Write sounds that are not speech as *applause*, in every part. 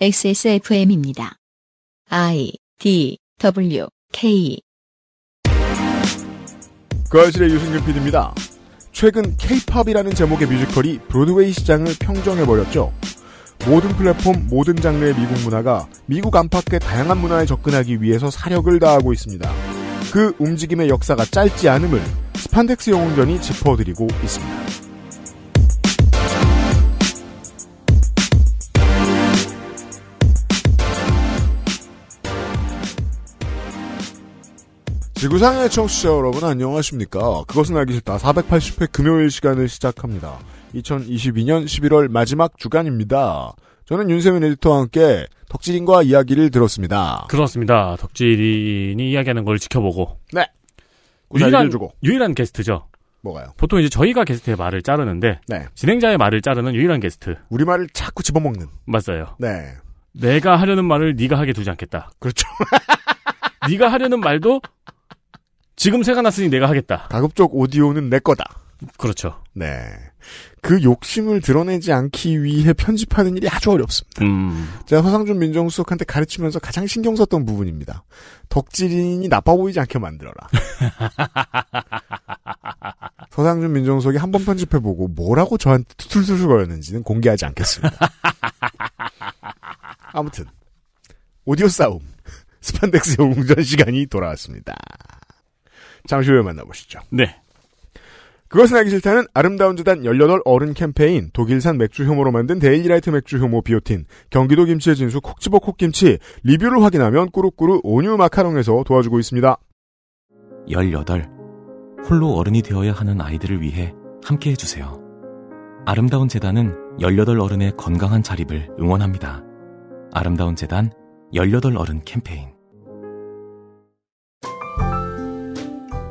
XSFM입니다. I D W K 그아실의 유승균 PD입니다. 최근 K-팝이라는 제목의 뮤지컬이 브로드웨이 시장을 평정해버렸죠. 모든 플랫폼, 모든 장르의 미국 문화가 미국 안팎의 다양한 문화에 접근하기 위해서 사력을 다하고 있습니다. 그 움직임의 역사가 짧지 않음을 스판덱스 영웅전이 짚어드리고 있습니다. 지구상의 청취자 여러분 안녕하십니까. 그것은 알기 싫다. 480회 금요일 시간을 시작합니다. 2022년 11월 마지막 주간입니다. 저는 윤세민 에디터와 함께 덕질인과 이야기를 들었습니다. 그렇습니다. 덕질인이 이야기하는 걸 지켜보고. 네. 유일한, 주고. 유일한 게스트죠. 뭐가요? 보통 이제 저희가 게스트의 말을 자르는데 네. 진행자의 말을 자르는 유일한 게스트. 우리 말을 자꾸 집어먹는. 맞아요. 네. 내가 하려는 말을 네가 하게 두지 않겠다. 그렇죠. *laughs* 네가 하려는 말도 지금 새가 났으니 내가 하겠다. 가급적 오디오는 내 거다. 그렇죠. 네. 그 욕심을 드러내지 않기 위해 편집하는 일이 아주 어렵습니다. 음. 제가 서상준 민정수석한테 가르치면서 가장 신경 썼던 부분입니다. 덕질인이 나빠 보이지 않게 만들어라. *laughs* 서상준 민정수석이 한 번 편집해보고 뭐라고 저한테 툴툴툴 거렸는지는 공개하지 않겠습니다. 아무튼 오디오 싸움 스판덱스 영웅전 시간이 돌아왔습니다. 잠시 후에 만나보시죠. 네. 그것은 알기 싫다는 아름다운 재단 18 어른 캠페인, 독일산 맥주 효모로 만든 데일리라이트 맥주 효모 비오틴, 경기도 김치의 진수 콕지버 콕김치, 리뷰를 확인하면 꾸룩꾸룩 온유 마카롱에서 도와주고 있습니다. 18. 홀로 어른이 되어야 하는 아이들을 위해 함께 해주세요. 아름다운 재단은 18 어른의 건강한 자립을 응원합니다. 아름다운 재단 18 어른 캠페인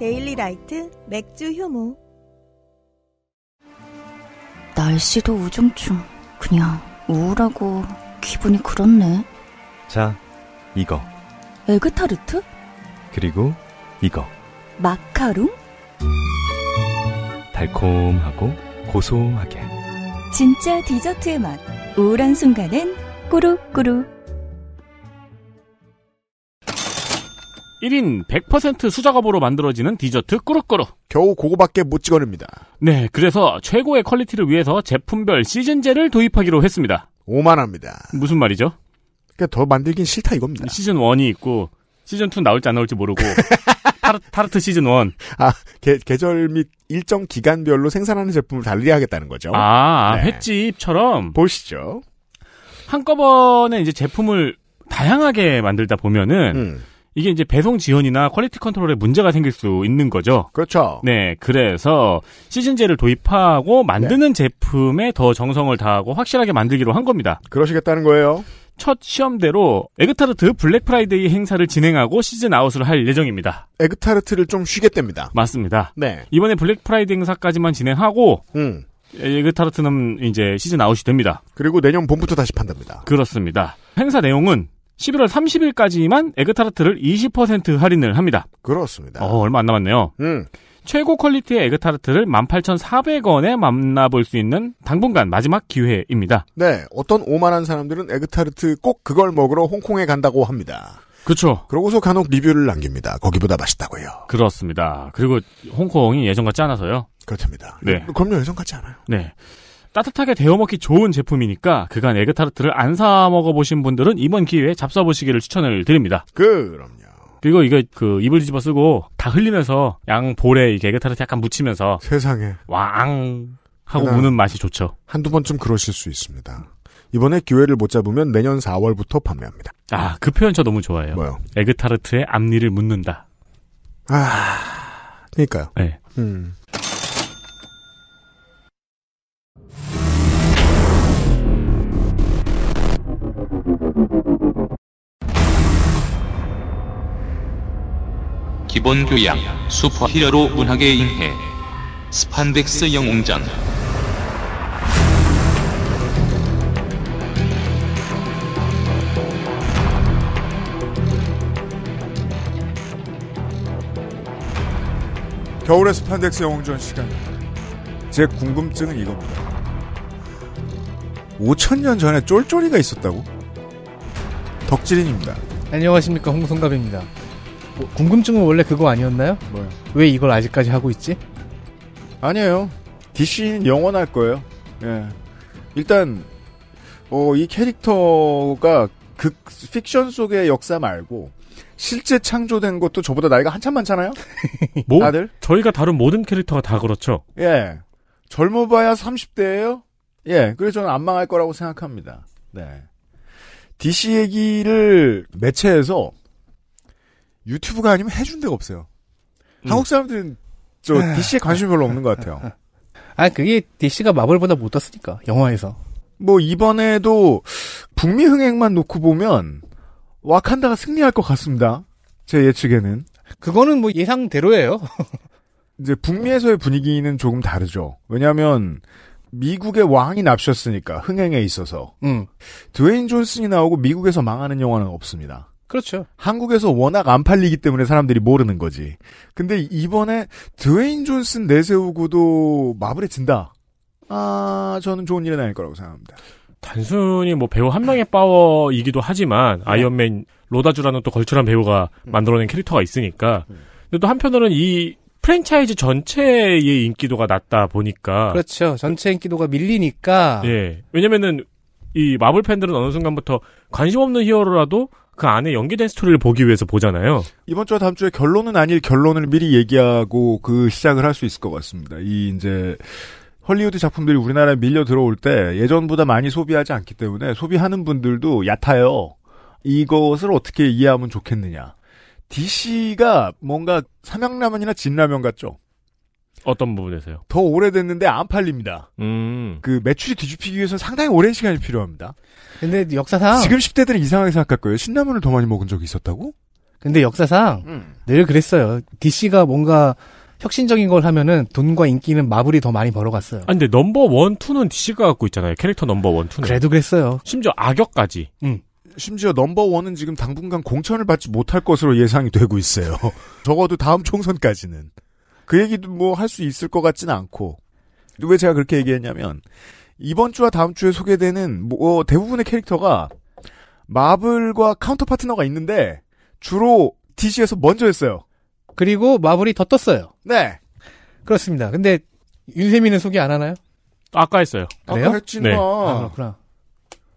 데일리 라이트 맥주 효모 날씨도 우중충 그냥 우울하고 기분이 그렇네 자 이거 에그타르트? 그리고 이거 마카롱? 달콤하고 고소하게 진짜 디저트의 맛 우울한 순간엔 꾸룩꾸룩 1인 100% 수작업으로 만들어지는 디저트 꾸룩꾸룩. 겨우 그거밖에 못 찍어냅니다. 네, 그래서 최고의 퀄리티를 위해서 제품별 시즌제를 도입하기로 했습니다. 오만합니다. 무슨 말이죠? 그러니까 더 만들긴 싫다 이겁니다. 시즌 1이 있고 시즌 2 나올지 안 나올지 모르고 *laughs* 타르, 타르트 시즌 1. 아, 개, 계절 및 일정 기간별로 생산하는 제품을 달리 하겠다는 거죠. 아, 아, 네. 횟집처럼 보시죠. 한꺼번에 이제 제품을 다양하게 만들다 보면은 음. 이게 이제 배송 지연이나 퀄리티 컨트롤에 문제가 생길 수 있는 거죠. 그렇죠. 네, 그래서 시즌제를 도입하고 만드는 네. 제품에 더 정성을 다하고 확실하게 만들기로 한 겁니다. 그러시겠다는 거예요. 첫 시험대로 에그타르트 블랙프라이데이 행사를 진행하고 시즌 아웃을 할 예정입니다. 에그타르트를 좀쉬게됩니다 맞습니다. 네. 이번에 블랙프라이데이 행사까지만 진행하고 음. 에그타르트는 이제 시즌 아웃이 됩니다. 그리고 내년 봄부터 다시 판답니다. 그렇습니다. 행사 내용은 11월 30일까지만 에그타르트를 20% 할인을 합니다. 그렇습니다. 어, 얼마 안 남았네요. 음. 최고 퀄리티의 에그타르트를 18,400원에 만나볼 수 있는 당분간 마지막 기회입니다. 네, 어떤 오만한 사람들은 에그타르트 꼭 그걸 먹으러 홍콩에 간다고 합니다. 그렇죠. 그러고서 간혹 리뷰를 남깁니다. 거기보다 맛있다고요. 그렇습니다. 그리고 홍콩이 예전 같지 않아서요. 그렇습니다 네. 그럼요, 예전 같지 않아요. 네. 따뜻하게 데워 먹기 좋은 제품이니까 그간 에그타르트를 안 사 먹어보신 분들은 이번 기회에 잡숴보시기를 추천을 드립니다. 그럼요. 그리고 이거 그 이불 집어 쓰고 다 흘리면서 양 볼에 이 에그타르트 약간 묻히면서 세상에 왕 하고 우는 맛이 좋죠. 한두 번쯤 그러실 수 있습니다. 이번에 기회를 못 잡으면 내년 4월부터 판매합니다. 아, 그 표현 저 너무 좋아해요. 뭐요? 에그타르트의 앞니를 묻는다. 아, 그니까요. 네. 음. 기본 교양, 슈퍼 히어로 문학의 인해, 스판덱스 영웅전. 겨울의 스판덱스 영웅전 시간. 입니다제 궁금증은 이겁니다. 5천년 전에 쫄쫄이가 있었다고? 덕질인입니다. 안녕하십니까 홍성갑입니다. 뭐, 궁금증은 원래 그거 아니었나요? 뭐요? 왜 이걸 아직까지 하고 있지? 아니에요. DC는 영원할 거예요. 예. 일단 어, 이 캐릭터가 극 픽션 속의 역사 말고 실제 창조된 것도 저보다 나이가 한참 많잖아요. *laughs* 뭐, 다들 저희가 다룬 모든 캐릭터가 다 그렇죠. 예. 젊어봐야 30대예요. 예. 그래서 저는 안 망할 거라고 생각합니다. 네. DC 얘기를 매체에서 유튜브가 아니면 해준 데가 없어요. 음. 한국 사람들은 저 네. DC에 관심이 별로 없는 것 같아요. *laughs* 아 그게 DC가 마블보다 못 떴으니까 영화에서. 뭐 이번에도 북미 흥행만 놓고 보면 와칸다가 승리할 것 같습니다. 제 예측에는. 그거는 뭐 예상대로예요. *laughs* 이제 북미에서의 분위기는 조금 다르죠. 왜냐하면 미국의 왕이 납셨으니까 흥행에 있어서 음. 드웨인 존슨이 나오고 미국에서 망하는 영화는 없습니다. 그렇죠. 한국에서 워낙 안 팔리기 때문에 사람들이 모르는 거지. 근데 이번에 드웨인 존슨 내세우고도 마블에 진다. 아, 저는 좋은 일은 아닐 거라고 생각합니다. 단순히 뭐 배우 한 명의 파워이기도 하지만 네. 아이언맨 로다주라는 또 걸출한 배우가 음. 만들어낸 캐릭터가 있으니까. 음. 근데 또 한편으로는 이 프랜차이즈 전체의 인기도가 낮다 보니까 그렇죠. 전체 인기도가 밀리니까. 예. 왜냐면은 이 마블 팬들은 어느 순간부터 관심 없는 히어로라도 그 안에 연계된 스토리를 보기 위해서 보잖아요. 이번 주와 다음 주에 결론은 아닐 결론을 미리 얘기하고 그 시작을 할 수 있을 것 같습니다. 이 이제 헐리우드 작품들이 우리나라에 밀려 들어올 때 예전보다 많이 소비하지 않기 때문에 소비하는 분들도 얕아요. 이것을 어떻게 이해하면 좋겠느냐. DC가 뭔가 삼양라면이나 진라면 같죠. 어떤 부분에서요? 더 오래됐는데 안 팔립니다. 음. 그 매출이 뒤집히기 위해서는 상당히 오랜 시간이 필요합니다. 근데 역사상 지금 10대들은 이상하게 생각할 거예요. 신라면을 더 많이 먹은 적이 있었다고? 근데 역사상 음. 늘 그랬어요. DC가 뭔가 혁신적인 걸 하면은 돈과 인기는 마블이 더 많이 벌어갔어요. 아 근데 넘버 원, 투는 DC가 갖고 있잖아요. 캐릭터 넘버 원, 투는. 그래도 그랬어요. 심지어 악역까지. 음. 심지어 넘버 원은 지금 당분간 공천을 받지 못할 것으로 예상이 되고 있어요. *laughs* 적어도 다음 총선까지는. 그 얘기도 뭐 할 수 있을 것같진 않고 왜 제가 그렇게 얘기했냐면 이번 주와 다음 주에 소개되는 뭐 어, 대부분의 캐릭터가 마블과 카운터 파트너가 있는데 주로 DC에서 먼저 했어요. 그리고 마블이 더 떴어요. 네. 그렇습니다. 근데 윤세민은 소개 안 하나요? 아까 했어요. 아, 그래요? 아까 했지 뭐. 네. 아, 그렇구나.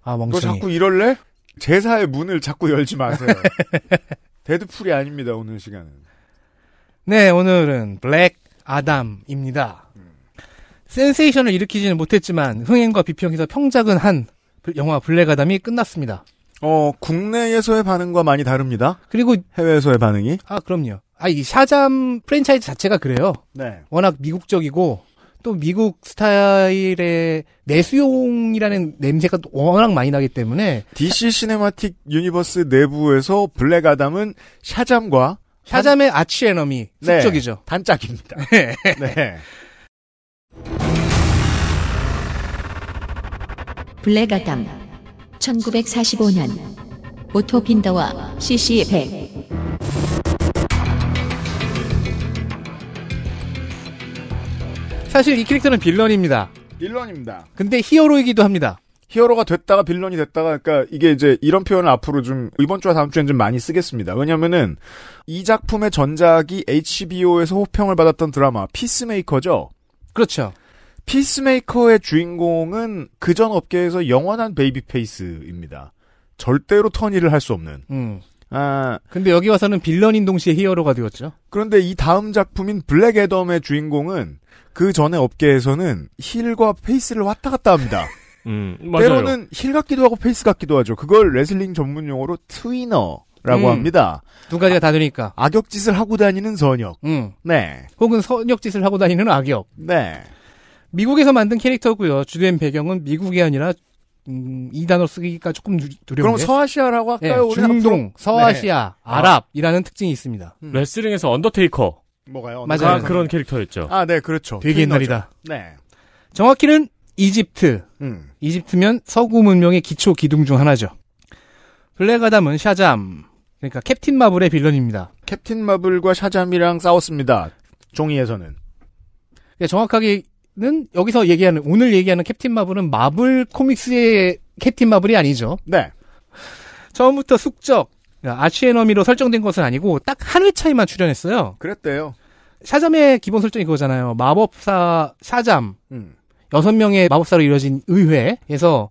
아, 멍청이. 너 자꾸 이럴래? 제사의 문을 자꾸 열지 마세요. *laughs* 데드풀이 아닙니다, 오늘 시간은. 네, 오늘은 블랙 아담입니다. 센세이션을 일으키지는 못했지만 흥행과 비평에서 평작은 한 영화 블랙 아담이 끝났습니다. 어, 국내에서의 반응과 많이 다릅니다. 그리고 해외에서의 반응이? 아, 그럼요. 아, 이 샤잠 프랜차이즈 자체가 그래요. 네. 워낙 미국적이고 또 미국 스타일의 내수용이라는 냄새가 워낙 많이 나기 때문에 DC 시네마틱 유니버스 내부에서 블랙 아담은 샤잠과 사잠의 아치 에너미 네. 숙적이죠. 단짝입니다. 네. 네. 블랙아담 1945년 오토 빈더와 CC100 사실 이 캐릭터는 빌런입니다. 빌런입니다. 근데 히어로이기도 합니다. 히어로가 됐다가 빌런이 됐다가 그러니까 이게 이제 이런 표현을 앞으로 좀 이번 주와 다음 주엔 좀 많이 쓰겠습니다. 왜냐면은 이 작품의 전작이 HBO에서 호평을 받았던 드라마 피스메이커죠. 그렇죠. 피스메이커의 주인공은 그 전 업계에서 영원한 베이비 페이스입니다. 절대로 턴이를 할 수 없는. 음. 아, 근데 여기 와서는 빌런인 동시에 히어로가 되었죠. 그런데 이 다음 작품인 블랙 애덤의 주인공은 그 전에 업계에서는 힐과 페이스를 왔다 갔다 합니다. *laughs* 음, 때로는 힐 같기도 하고 페이스 같기도 하죠. 그걸 레슬링 전문 용어로 트위너. 라고 음, 합니다. 두 가지가 다 되니까. 악역짓을 하고 다니는 선역. 음. 네. 혹은 선역짓을 하고 다니는 악역. 네. 미국에서 만든 캐릭터고요. 주된 배경은 미국이 아니라 음, 이 단어 쓰기가 조금 두려운데. 그럼 서아시아라고 할까요? 네, 중동, 서아시아, 네. 아랍이라는 아. 특징이 있습니다. 음. 레슬링에서 언더테이커. 뭐가요? 맞아요. 그런 캐릭터였죠. 아, 네, 그렇죠. 되게 옛날이다. 네. 정확히는 이집트. 음. 이집트면 서구 문명의 기초 기둥 중 하나죠. 블랙아담은 샤잠. 그러니까 캡틴 마블의 빌런입니다. 캡틴 마블과 샤잠이랑 싸웠습니다. 종이에서는. 예, 정확하게는 여기서 얘기하는 오늘 얘기하는 캡틴 마블은 마블 코믹스의 캡틴 마블이 아니죠. 네. 처음부터 숙적 그러니까 아치에너미로 설정된 것은 아니고 딱 한 회차에만 출연했어요. 그랬대요. 샤잠의 기본 설정이 그거잖아요. 마법사 샤잠. 음. 여섯 명의 마법사로 이루어진 의회에서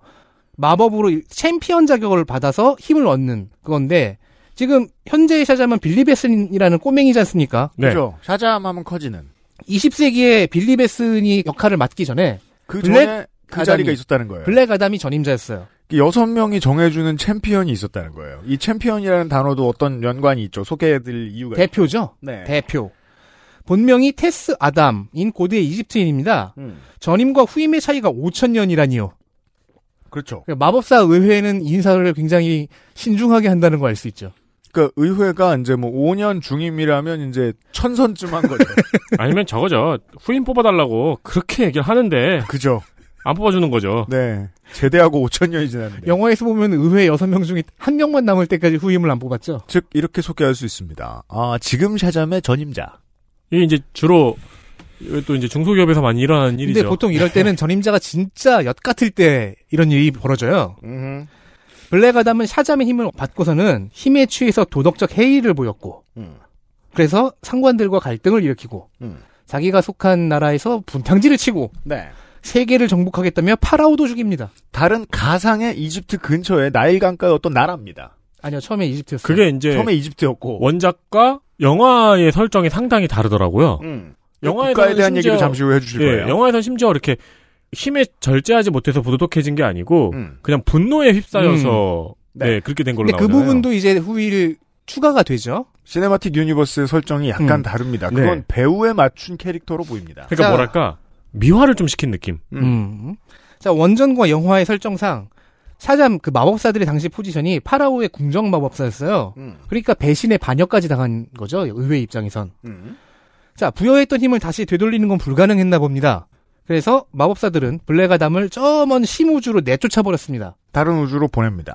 마법으로 챔피언 자격을 받아서 힘을 얻는 그건데 지금 현재의 샤잠은 빌리베슨이라는 꼬맹이지 않습니까? 네. 그죠. 샤잠 하면 커지는. 20세기에 빌리베슨이 역할을 맡기 전에 그 전에 그 아담이, 자리가 있었다는 거예요. 블랙 아담이 전임자였어요. 그 여섯 명이 정해주는 챔피언이 있었다는 거예요. 이 챔피언이라는 단어도 어떤 연관이 있죠. 소개해드릴 이유가 대표죠. 있죠. 네. 대표. 본명이 테스 아담인 고대 이집트인입니다. 음. 전임과 후임의 차이가 5천년이라니요. 그렇죠. 그러니까 마법사 의회는 인사를 굉장히 신중하게 한다는 걸알수 있죠. 그 의회가 이제 뭐 5년 중임이라면 이제 천선쯤 한 거죠. *laughs* 아니면 저거죠. 후임 뽑아달라고 그렇게 얘기를 하는데. 그죠. 안 뽑아주는 거죠. 네. 제대하고 5천년이 지났는데. 영화에서 보면 의회 6명 중에 한 명만 남을 때까지 후임을 안 뽑았죠. 즉, 이렇게 소개할 수 있습니다. 아, 지금 샤잠의 전임자. 이게 이제 주로 또 이제 중소기업에서 많이 일어나는 일이죠. 근데 보통 이럴 때는 전임자가 진짜 엿 같을 때 이런 일이 벌어져요. 블랙아담은 샤잠의 힘을 받고서는 힘에 취해서 도덕적 해이를 보였고, 음. 그래서 상관들과 갈등을 일으키고, 음. 자기가 속한 나라에서 분탕질을 치고, 네. 세계를 정복하겠다며 파라오도 죽입니다. 다른 가상의 이집트 근처의 나일강가의 어떤 나라입니다. 아니요, 처음에 이집트였어요. 그게 이제 처음에 이집트였고 원작과 영화의 설정이 상당히 다르더라고요. 음. 영화에 대한 얘기를 잠시 후에 해주실 예, 거예요. 영화에서 심지어 이렇게 힘에 절제하지 못해서 부도덕해진 게 아니고 음. 그냥 분노에 휩싸여서 음. 네. 네. 그렇게 된 걸로 그 나오잖아요. 그 부분도 이제 후일 추가가 되죠. 시네마틱 유니버스의 설정이 약간 음. 다릅니다. 네. 그건 네. 배우에 맞춘 캐릭터로 보입니다. 그러니까 자, 뭐랄까 미화를 좀 시킨 느낌. 음. 음. 자 원전과 영화의 설정상 사잠 그 마법사들의 당시 포지션이 파라오의 궁정 마법사였어요. 음. 그러니까 배신의 반역까지 당한 거죠. 의회 입장에선. 음. 자 부여했던 힘을 다시 되돌리는 건 불가능했나 봅니다. 그래서 마법사들은 블랙아담을 저 먼 심우주로 내쫓아 버렸습니다. 다른 우주로 보냅니다.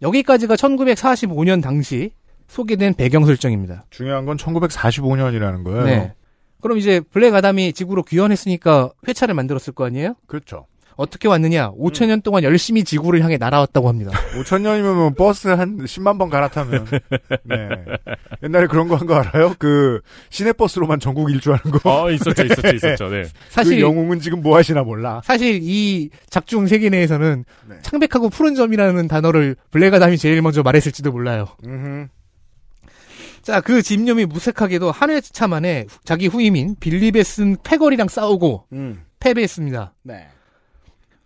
여기까지가 1945년 당시 소개된 배경 설정입니다. 중요한 건 1945년이라는 거예요. 네. 그럼 이제 블랙 아담이 지구로 귀환했으니까 회차를 만들었을 거 아니에요? 그렇죠. 어떻게 왔느냐? 5천 음. 년 동안 열심히 지구를 향해 날아왔다고 합니다. 5천 *laughs* 년이면 뭐 버스 한 10만 번 갈아타면. 네. 옛날에 그런 거 한 거 알아요? 그 시내버스로만 전국 일주하는 거. 어, 있었죠, 네. 있었죠, 있었죠. 네. 사실 그 영웅은 지금 뭐 하시나 몰라. 사실 이 작중 세계 내에서는 네. 창백하고 푸른 점이라는 단어를 블랙아담이 제일 먼저 말했을지도 몰라요. 자, 그 집념이 무색하게도 한 회차 만에 자기 후임인 빌리베슨 패거리랑 싸우고 음. 패배했습니다. 네.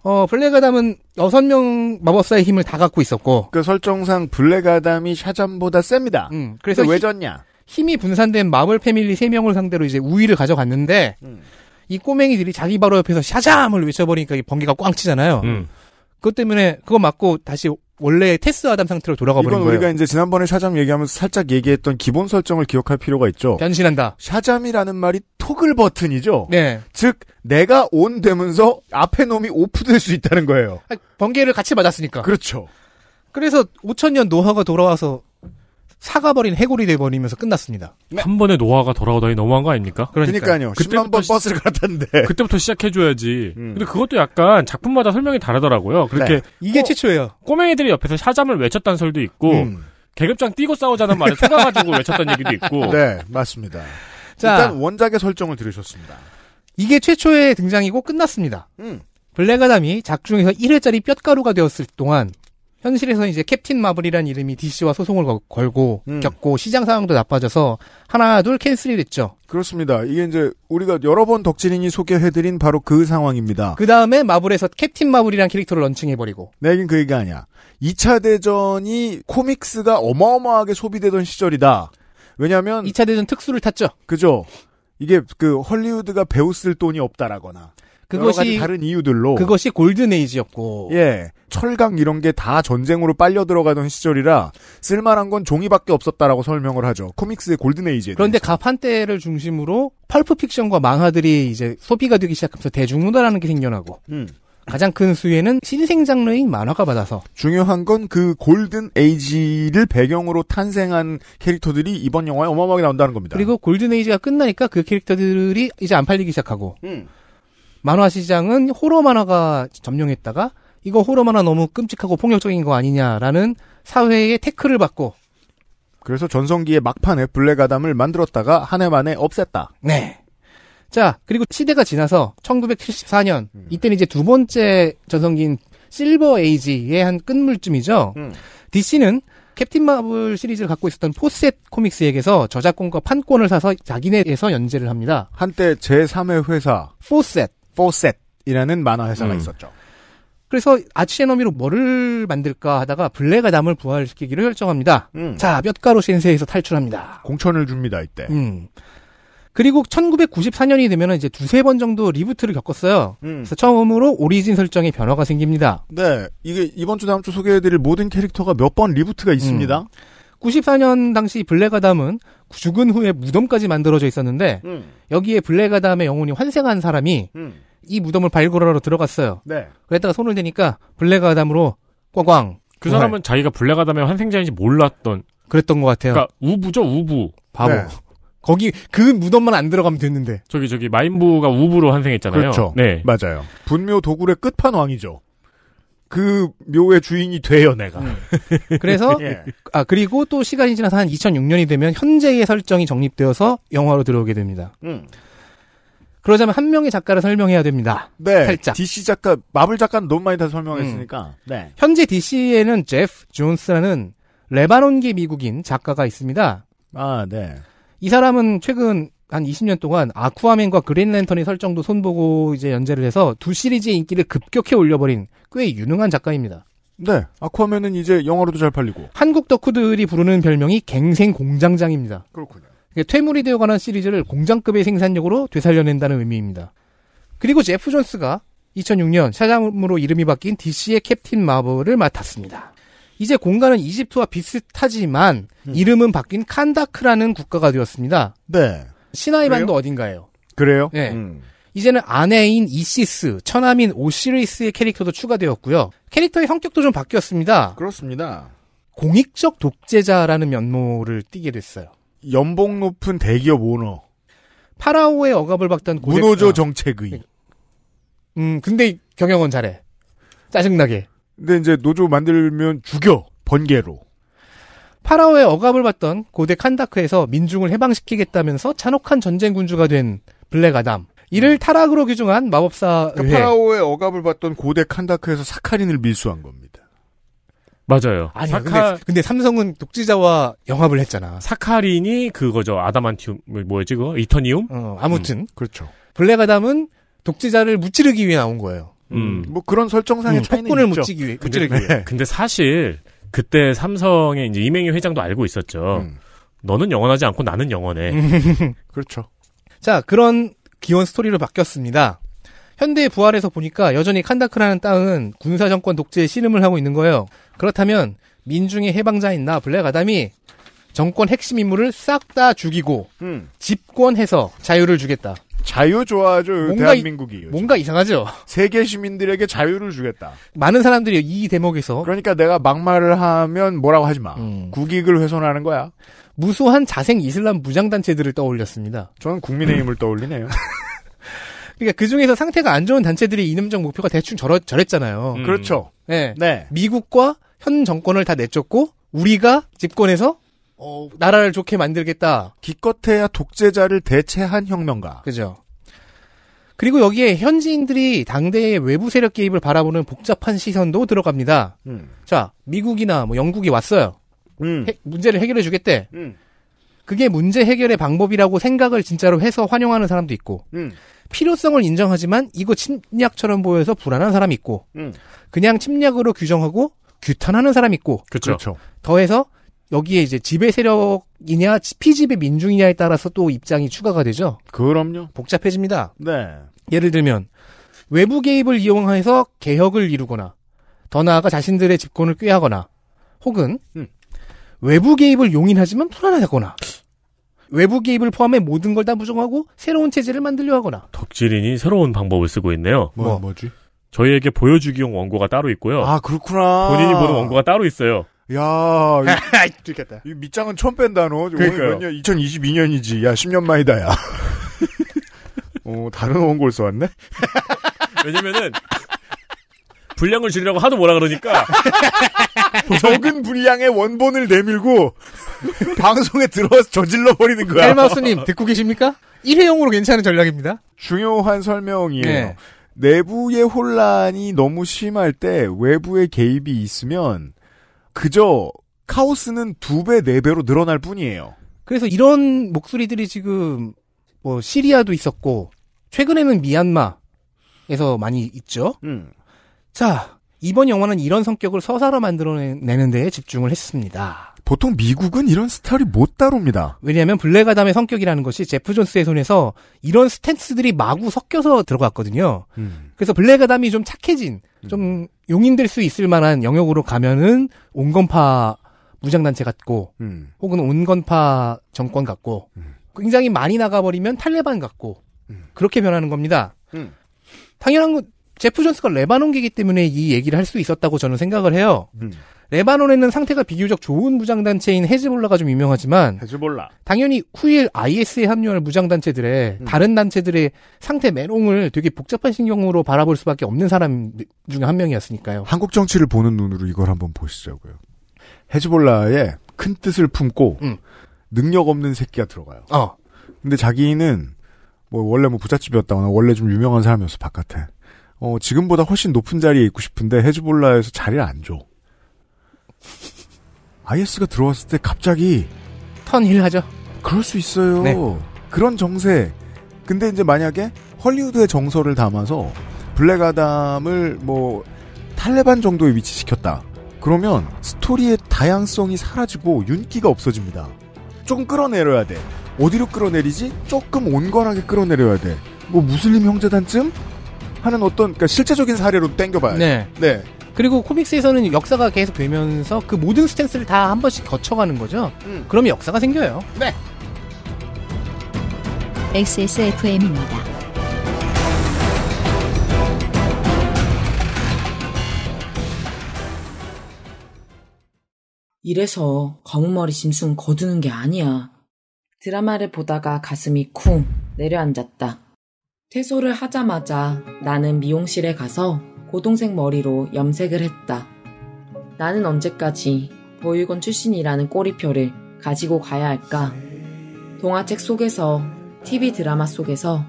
어, 블랙아담은 여섯 명 마법사의 힘을 다 갖고 있었고. 그 설정상 블랙아담이 샤잠보다 셉니다. 음, 그래서 왜 졌냐? 힘이 분산된 마블 패밀리 세명을 상대로 이제 우위를 가져갔는데, 음. 이 꼬맹이들이 자기 바로 옆에서 샤잠을 외쳐버리니까 번개가 꽝 치잖아요. 음. 그것 때문에 그거 맞고 다시 원래 테스 아담 상태로 돌아가 버린 거예요. 이건 우리가 이제 지난번에 샤잠 얘기하면서 살짝 얘기했던 기본 설정을 기억할 필요가 있죠. 변신한다. 샤잠이라는 말이 토글 버튼이죠. 네. 즉 내가 온 되면서 앞에 놈이 오프될 수 있다는 거예요. 번개를 같이 맞았으니까. 그렇죠. 그래서 5천년 노화가 돌아와서 사가버린 해골이 돼버리면서 끝났습니다. 네. 한 번에 노화가 돌아오다니 너무한 거 아닙니까? 그러니까요. 그때부터 10만 번 버스를 갈았는데 *laughs* 그때부터 시작해줘야지. 음. 근데 그것도 약간 작품마다 설명이 다르더라고요. 그렇게 네. 이게 꼬, 최초예요. 꼬맹이들이 옆에서 샤잠을 외쳤다는 설도 있고 음. 계급장 뛰고 싸우자는 말을 쳐아가지고 *laughs* 외쳤다는 얘기도 있고. 네, 맞습니다. 자, 일단 원작의 설정을 들으셨습니다. 이게 최초의 등장이고 끝났습니다. 음. 블랙아담이 작중에서 1회짜리 뼛가루가 되었을 동안 현실에서 이제 캡틴 마블이라는 이름이 DC와 소송을 걸고 음. 겪고 시장 상황도 나빠져서 하나 둘 캔슬이 됐죠. 그렇습니다. 이게 이제 우리가 여러 번 덕질인이 소개해드린 바로 그 상황입니다. 그 다음에 마블에서 캡틴 마블이란 캐릭터를 런칭해버리고. 내긴 그 얘기 아니야. 2차 대전이 코믹스가 어마어마하게 소비되던 시절이다. 왜냐하면 2차 대전 특수를 탔죠. 그죠. 이게 그 헐리우드가 배우 쓸 돈이 없다라거나 그것이 다른 이유들로 그것이 골든 에이지였고 예 철강 이런 게 다 전쟁으로 빨려 들어가던 시절이라 쓸만한 건 종이밖에 없었다라고 설명을 하죠 코믹스의 골든 에이지 그런데 가판대를 중심으로 펄프 픽션과 망화들이 이제 소비가 되기 시작하면서 대중문화라는 게 생겨나고 음. 가장 큰 수혜는 신생 장르인 만화가 받아서 중요한 건 그 골든 에이지를 배경으로 탄생한 캐릭터들이 이번 영화에 어마어마하게 나온다는 겁니다. 그리고 골든 에이지가 끝나니까 그 캐릭터들이 이제 안 팔리기 시작하고 음. 만화 시장은 호러 만화가 점령했다가 이거 호러 만화 너무 끔찍하고 폭력적인 거 아니냐라는 사회의 태클을 받고 그래서 전성기의 막판에 블랙아담을 만들었다가 한 해 만에 없앴다. 네. 자, 그리고 시대가 지나서 1974년 음. 이때는 이제 두 번째 전성기인 실버 에이지의 한 끝물쯤이죠. 음. DC는 캡틴 마블 시리즈를 갖고 있었던 포셋 코믹스에게서 저작권과 판권을 사서 자기네에서 연재를 합니다. 한때 제3의 회사 포셋 포셋이라는 만화 회사가 음. 있었죠. 그래서 아치에너미로 뭐를 만들까 하다가 블랙아담을 부활시키기로 결정합니다. 음. 자, 뼛가루 신세에서 탈출합니다. 공천을 줍니다, 이때. 음. 그리고 1994년이 되면 이제 두세 번 정도 리부트를 겪었어요. 음. 그래서 처음으로 오리진 설정에 변화가 생깁니다. 네. 이게 이번 주 다음 주 소개해드릴 모든 캐릭터가 몇 번 리부트가 있습니다. 음. 94년 당시 블랙아담은 죽은 후에 무덤까지 만들어져 있었는데 음. 여기에 블랙아담의 영혼이 환생한 사람이 음. 이 무덤을 발굴하러 들어갔어요. 네. 그랬다가 손을 대니까 블랙아담으로 꽝꽝. 그 사람은 우할. 자기가 블랙아담의 환생자인지 몰랐던. 그랬던 것 같아요. 그러니까 우부죠 우부. 바보. 네. *laughs* 거기 그 무덤만 안 들어가면 됐는데. 저기 저기 마인부가 우부로 환생했잖아요. 그렇죠. 네. 맞아요. 분묘 도굴의 끝판왕이죠. 그 묘의 주인이 돼요, 내가. 음. 그래서 *laughs* 예. 아 그리고 또 시간이 지나서 한 2006년이 되면 현재의 설정이 정립되어서 영화로 들어오게 됩니다. 음. 그러자면 한 명의 작가를 설명해야 됩니다. 네. 살짝. DC 작가, 마블 작가는 너무 많이 다 설명했으니까. 음. 네. 현재 DC에는 제프 존스라는 레바논계 미국인 작가가 있습니다. 아, 네. 이 사람은 최근 한 20년 동안 아쿠아맨과 그린 랜턴의 설정도 손보고 이제 연재를 해서 두 시리즈의 인기를 급격히 올려버린 꽤 유능한 작가입니다. 네, 아쿠아맨은 이제 영화로도 잘 팔리고 한국 덕후들이 부르는 별명이 갱생 공장장입니다. 그렇군요. 퇴물이 되어가는 시리즈를 공장급의 생산력으로 되살려낸다는 의미입니다. 그리고 제프 존스가 2006년 샤잠으로 이름이 바뀐 DC의 캡틴 마블을 맡았습니다. 이제 공간은 이집트와 비슷하지만 음. 이름은 바뀐 칸다크라는 국가가 되었습니다. 네. 시나이반도 어딘가예요. 그래요? 네. 음. 이제는 아내인 이시스, 처남인 오시리스의 캐릭터도 추가되었고요. 캐릭터의 성격도 좀 바뀌었습니다. 그렇습니다. 공익적 독재자라는 면모를 띠게 됐어요. 연봉 높은 대기업 오너. 파라오의 억압을 받던 고대... 문호조 정책의. 네. 음, 근데 경영은 잘해. 짜증나게. 근데 이제 노조 만들면 죽여. 번개로. 파라오의 억압을 받던 고대 칸다크에서 민중을 해방시키겠다면서 잔혹한 전쟁 군주가 된 블랙 아담. 이를 음. 타락으로 규정한 마법사 그러니까 파라오의 억압을 받던 고대 칸다크에서 사카린을 밀수한 겁니다. 맞아요. 아니 사카... 근데, 근데, 삼성은 독재자와 영합을 했잖아. 사카린이 그거죠. 아담한티움 뭐였지 그거? 이터니움? 어, 아무튼 음, 그렇죠. 블랙 아담은 독재자를 무찌르기 위해 나온 거예요. 음. 음 뭐 그런 설정상의 음, 차이는 폭군을 무찌기 위해, 르기 근데, 위해. 근데 사실 그때 삼성의 이제 이맹희 회장도 알고 있었죠. 음. 너는 영원하지 않고 나는 영원해. *laughs* 그렇죠. 자, 그런 기원 스토리로 바뀌었습니다. 현대의 부활에서 보니까 여전히 칸다크라는 땅은 군사 정권 독재에 씨름을 하고 있는 거예요. 그렇다면 민중의 해방자인 나 블랙 아담이 정권 핵심 인물을 싹 다 죽이고 음. 집권해서 자유를 주겠다. 자유좋아하죠 뭔가 대한민국이. 이, 뭔가 이상하죠. 세계 시민들에게 자유를 주겠다. 많은 사람들이 이 대목에서 그러니까 내가 막말을 하면 뭐라고 하지 마. 음. 국익을 훼손하는 거야. 무수한 자생 이슬람 무장단체들을 떠올렸습니다. 저는 국민의힘을 음. 떠올리네요. *laughs* 그러니까 그 중에서 상태가 안 좋은 단체들이 이념적 목표가 대충 저러, 저랬잖아요. 음. 그렇죠. 네. 네. 미국과 현 정권을 다 내쫓고 우리가 집권해서 어, 나라를 좋게 만들겠다. 기껏해야 독재자를 대체한 혁명가. 그죠. 그리고 여기에 현지인들이 당대의 외부 세력 개입을 바라보는 복잡한 시선도 들어갑니다. 음. 자, 미국이나 뭐 영국이 왔어요. 음. 해, 문제를 해결해 주겠대. 음. 그게 문제 해결의 방법이라고 생각을 진짜로 해서 환영하는 사람도 있고, 음. 필요성을 인정하지만 이거 침략처럼 보여서 불안한 사람이 있고, 음. 그냥 침략으로 규정하고 규탄하는 사람이 있고, 그렇죠. 더해서 여기에 이제 지배 세력이냐 피지배 민중이냐에 따라서 또 입장이 추가가 되죠. 그럼요. 복잡해집니다. 네. 예를 들면 외부 개입을 이용해서 개혁을 이루거나 더 나아가 자신들의 집권을 꾀하거나 혹은 음. 외부 개입을 용인하지만 불안하거나 외부 개입을 포함해 모든 걸 다 부정하고 새로운 체제를 만들려 하거나 덕질인이 새로운 방법을 쓰고 있네요. 뭐, 뭐지? 저희에게 보여주기용 원고가 따로 있고요. 아 그렇구나. 본인이 보는 원고가 따로 있어요. 야, *laughs* 들켰다. 이 밑장은 처음 뺀다, 너. 그러니까요. 2022년이지. 야, 10년 만이다, 야. *laughs* 어, 다른 원고를 써왔네? *laughs* 왜냐면은, 분량을 줄이라고 하도 뭐라 그러니까. 적은 분량의 원본을 내밀고, 방송에 들어와서 저질러버리는 거야. 헬마우스님, 듣고 계십니까? 1회용으로 괜찮은 전략입니다. 중요한 설명이에요. 네. 내부의 혼란이 너무 심할 때 외부의 개입이 있으면 그저 카오스는 두 배, 네 배로 늘어날 뿐이에요. 그래서 이런 목소리들이 지금 뭐 시리아도 있었고 최근에는 미얀마에서 많이 있죠. 음. 자 이번 영화는 이런 성격을 서사로 만들어내는 데에 집중을 했습니다. 보통 미국은 이런 스타일이못 다룹니다. 왜냐하면 블랙아담의 성격이라는 것이 제프 존스의 손에서 이런 스탠스들이 마구 섞여서 들어갔거든요. 음. 그래서 블랙아담이 좀 착해진, 좀 음. 용인될 수 있을 만한 영역으로 가면은 온건파 무장단체 같고, 음. 혹은 온건파 정권 같고, 음. 굉장히 많이 나가버리면 탈레반 같고, 음. 그렇게 변하는 겁니다. 음. 당연한 건 제프 존스가 레바논기기 때문에 이 얘기를 할 수 있었다고 저는 생각을 해요. 레바논에는 상태가 비교적 좋은 무장단체인 헤즈볼라가 좀 유명하지만 헤즈볼라 당연히 후일 IS에 합류할 무장단체들의 음. 다른 단체들의 상태 메롱을 되게 복잡한 신경으로 바라볼 수밖에 없는 사람 중에 한 명이었으니까요. 한국 정치를 보는 눈으로 이걸 한번 보시자고요. 헤즈볼라의 큰 뜻을 품고 음. 능력 없는 새끼가 들어가요. 어. 근데 자기는 뭐 원래 뭐 부잣집이었다거나 원래 좀 유명한 사람이어서 바깥에 어, 지금보다 훨씬 높은 자리에 있고 싶은데 헤즈볼라에서 자리를 안 줘. IS가 들어왔을 때 갑자기 턴힐하죠. 그럴 수 있어요. 네. 그런 정세. 근데 이제 만약에 헐리우드의 정서를 담아서 블랙아담을 뭐 탈레반 정도에 위치시켰다. 그러면 스토리의 다양성이 사라지고 윤기가 없어집니다. 조금 끌어내려야 돼. 어디로 끌어내리지? 조금 온건하게 끌어내려야 돼. 뭐 무슬림 형제단쯤 하는 어떤 그러니까 실제적인 사례로 땡겨봐야 돼. 네. 네. 그리고 코믹스에서는 역사가 계속 되면서 그 모든 스탠스를 다 한 번씩 거쳐가는 거죠. 음. 그러면 역사가 생겨요. 네. XSFM입니다. 이래서 검은머리 짐승 거두는 게 아니야. 드라마를 보다가 가슴이 쿵 내려앉았다. 퇴소를 하자마자 나는 미용실에 가서 고동색 머리로 염색을 했다. 나는 언제까지 보육원 출신이라는 꼬리표를 가지고 가야 할까? 동화책 속에서, TV 드라마 속에서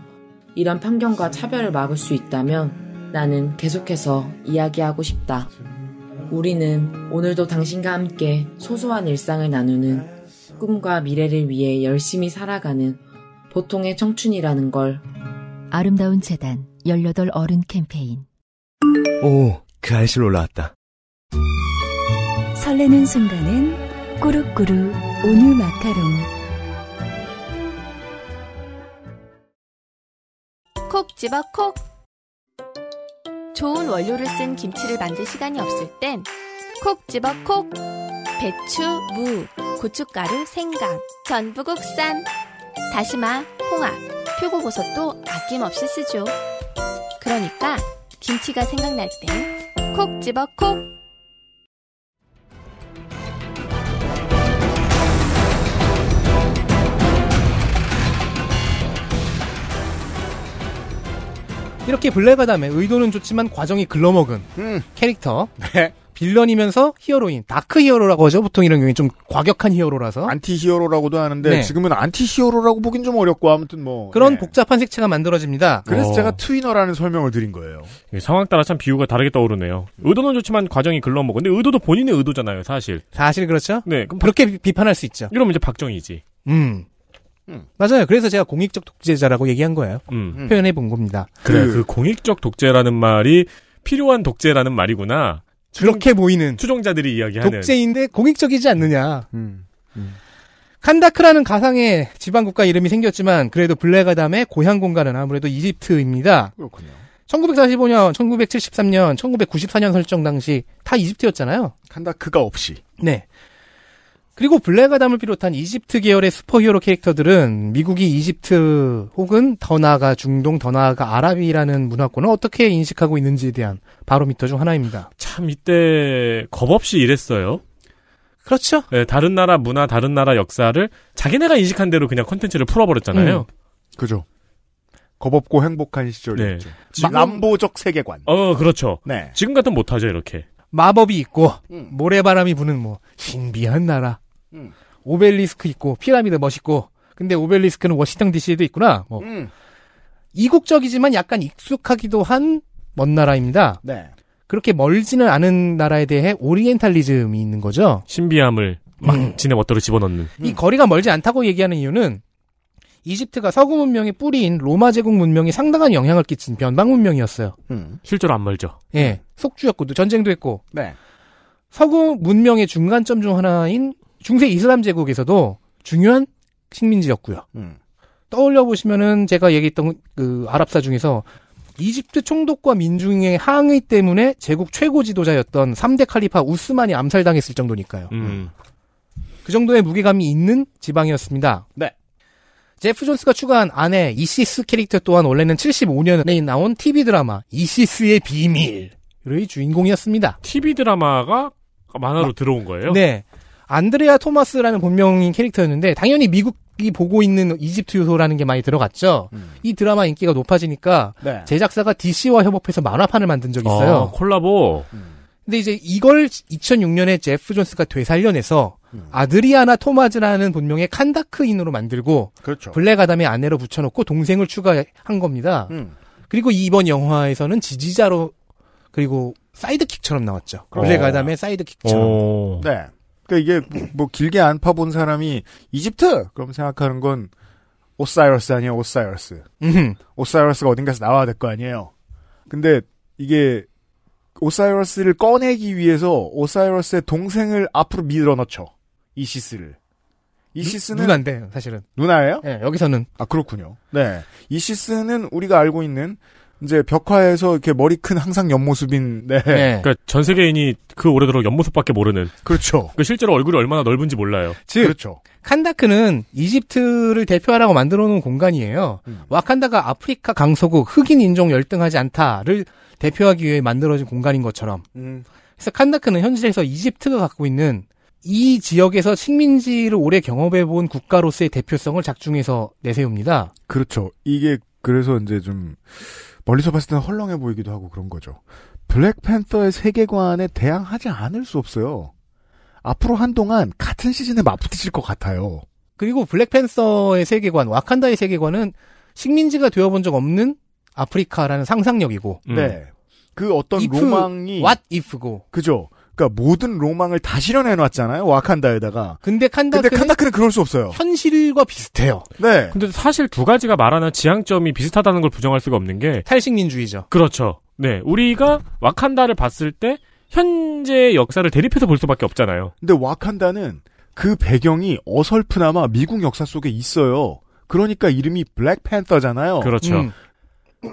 이런 편견과 차별을 막을 수 있다면 나는 계속해서 이야기하고 싶다. 우리는 오늘도 당신과 함께 소소한 일상을 나누는 꿈과 미래를 위해 열심히 살아가는 보통의 청춘이라는 걸 아름다운 재단 18 어른 캠페인 오, 그 알실 올라왔다. 설레는 순간은 꾸룩꾸룩 온유 마카롱. 콕 집어 콕. 좋은 원료를 쓴 김치를 만들 시간이 없을 땐 콕 집어 콕. 배추, 무, 고춧가루, 생강, 전부 국산, 다시마, 홍합, 표고버섯도 아낌없이 쓰죠. 그러니까 김치가 생각날 때 콕 집어 콕 이렇게 블랙아담의 의도는 좋지만 과정이 글러먹은 음. 캐릭터 네. 빌런이면서 히어로인, 다크 히어로라고 하죠. 보통 이런 경우에 좀 과격한 히어로라서. 안티 히어로라고도 하는데 네. 지금은 안티 히어로라고 보긴 좀 어렵고 아무튼 뭐 그런 네. 복잡한 색채가 만들어집니다. 그래서 어. 제가 트위너라는 설명을 드린 거예요. 예, 상황 따라 참 비유가 다르게 떠오르네요. 의도는 좋지만 과정이 글러먹어. 근데 의도도 본인의 의도잖아요, 사실. 사실 그렇죠. 네, 그럼 그렇게 비, 비판할 수 있죠. 이러면 이제 박정희지. 음. 음. 맞아요. 그래서 제가 공익적 독재자라고 얘기한 거예요. 음. 음. 표현해 본 겁니다. 그래, 그, 그 공익적 독재라는 말이 필요한 독재라는 말이구나. 그렇게 보이는 추종자들이 이야기하는 독재인데 공익적이지 않느냐. 음, 음. 칸다크라는 가상의 지방 국가 이름이 생겼지만 그래도 블랙아담의 고향 공간은 아무래도 이집트입니다. 그렇군요. 1945년, 1973년, 1994년 설정 당시 다 이집트였잖아요. 칸다크가 없이. 네. 그리고 블랙아담을 비롯한 이집트 계열의 슈퍼히어로 캐릭터들은 미국이 이집트 혹은 더 나아가 중동 더 나아가 아랍이라는 문화권을 어떻게 인식하고 있는지에 대한 바로미터 중 하나입니다. 참 이때 겁 없이 일했어요. 그렇죠. 네, 다른 나라 문화, 다른 나라 역사를 자기네가 인식한 대로 그냥 컨텐츠를 풀어버렸잖아요. 음. 그죠. 겁없고 행복한 시절이었죠. 네. 지금... 남보적 세계관. 어, 그렇죠. 네. 지금 같은 못하죠 이렇게. 마법이 있고 음. 모래바람이 부는 뭐 신비한 나라 음. 오벨리스크 있고 피라미드 멋있고 근데 오벨리스크는 워싱턴 DC에도 있구나. 뭐 음. 이국적이지만 약간 익숙하기도 한 먼 나라입니다. 네. 그렇게 멀지는 않은 나라에 대해 오리엔탈리즘이 있는 거죠. 신비함을 막 음. 지네 멋대로 집어넣는. 이 거리가 멀지 않다고 얘기하는 이유는 이집트가 서구 문명의 뿌리인 로마 제국 문명이 상당한 영향을 끼친 변방 문명이었어요. 음. 실제로 안 멀죠. 예. 속주였고 전쟁도 했고. 네. 서구 문명의 중간점 중 하나인 중세 이슬람 제국에서도 중요한 식민지였고요. 음. 떠올려 보시면은 제가 얘기했던 그 아랍사 중에서 이집트 총독과 민중의 항의 때문에 제국 최고 지도자였던 3대 칼리파 우스만이 암살당했을 정도니까요. 음. 음. 그 정도의 무게감이 있는 지방이었습니다. 네. 제프 존스가 추가한 아내 이시스 캐릭터 또한 원래는 75년에 나온 TV 드라마 이시스의 비밀의 주인공이었습니다. TV 드라마가 만화로 마, 들어온 거예요? 네. 안드레아 토마스라는 본명인 캐릭터였는데 당연히 미국이 보고 있는 이집트 요소라는 게 많이 들어갔죠. 음. 이 드라마 인기가 높아지니까 네. 제작사가 DC와 협업해서 만화판을 만든 적이 아, 있어요. 아, 콜라보. 음. 근데 이제 이걸 2006년에 제프 존스가 되살려내서 음. 아드리아나 토마즈라는 본명의 칸다크인으로 만들고 그렇죠. 블랙 아담의 아내로 붙여놓고 동생을 추가한 겁니다. 음. 그리고 이번 영화에서는 지지자로 그리고 사이드킥처럼 나왔죠. 그렇죠. 블랙 아담의 사이드킥처럼. 오. 네. 그러니까 이게 뭐, 뭐 길게 안 파본 사람이 이집트 그럼 생각하는 건 오사이러스 아니에요 오사이러스 음. 오사이러스가 어딘가에서 나와야 될 거 아니에요 근데 이게 오사이러스를 꺼내기 위해서 오사이러스의 동생을 앞으로 밀어 넣죠 이시스를 이시스는 누나인데 사실은 누나예요? 네, 여기서는 아 그렇군요. 네, 이시스는 우리가 알고 있는 이제 벽화에서 이렇게 머리 큰 항상 옆모습인 네. 네. 그러니까 전 세계인이 그 오래도록 옆모습밖에 모르는. 그렇죠. 그러니까 실제로 얼굴이 얼마나 넓은지 몰라요. 즉, 그 그렇죠. 칸다크는 이집트를 대표하라고 만들어 놓은 공간이에요. 음. 와칸다가 아프리카 강서구 흑인 인종 열등하지 않다를 대표하기 위해 만들어진 공간인 것처럼. 음. 그래서 칸다크는 현지에서 이집트가 갖고 있는 이 지역에서 식민지를 오래 경험해 본 국가로서의 대표성을 작중해서 내세웁니다. 그렇죠. 이게 그래서 이제 좀 멀리서 봤을 때는 헐렁해 보이기도 하고 그런 거죠. 블랙팬서의 세계관에 대항하지 않을 수 없어요. 앞으로 한동안 같은 시즌에 맞붙으실 것 같아요. 그리고 블랙팬서의 세계관, 와칸다의 세계관은 식민지가 되어본 적 없는 아프리카라는 상상력이고. 음. 네. 그 어떤 if, 로망이. what if고. 그죠. 그러니까 모든 로망을 다 실현해 놨잖아요. 와칸다에다가. 근데 칸다크는 근데 칸다크는 그럴 수 없어요. 현실과 비슷해요. 네. 근데 사실 두 가지가 말하는 지향점이 비슷하다는 걸 부정할 수가 없는 게 탈식민주의죠. 그렇죠. 네. 우리가 와칸다를 봤을 때 현재의 역사를 대립해서 볼 수밖에 없잖아요. 근데 와칸다는 그 배경이 어설프나마 미국 역사 속에 있어요. 그러니까 이름이 블랙 팬서잖아요. 그렇죠. 음.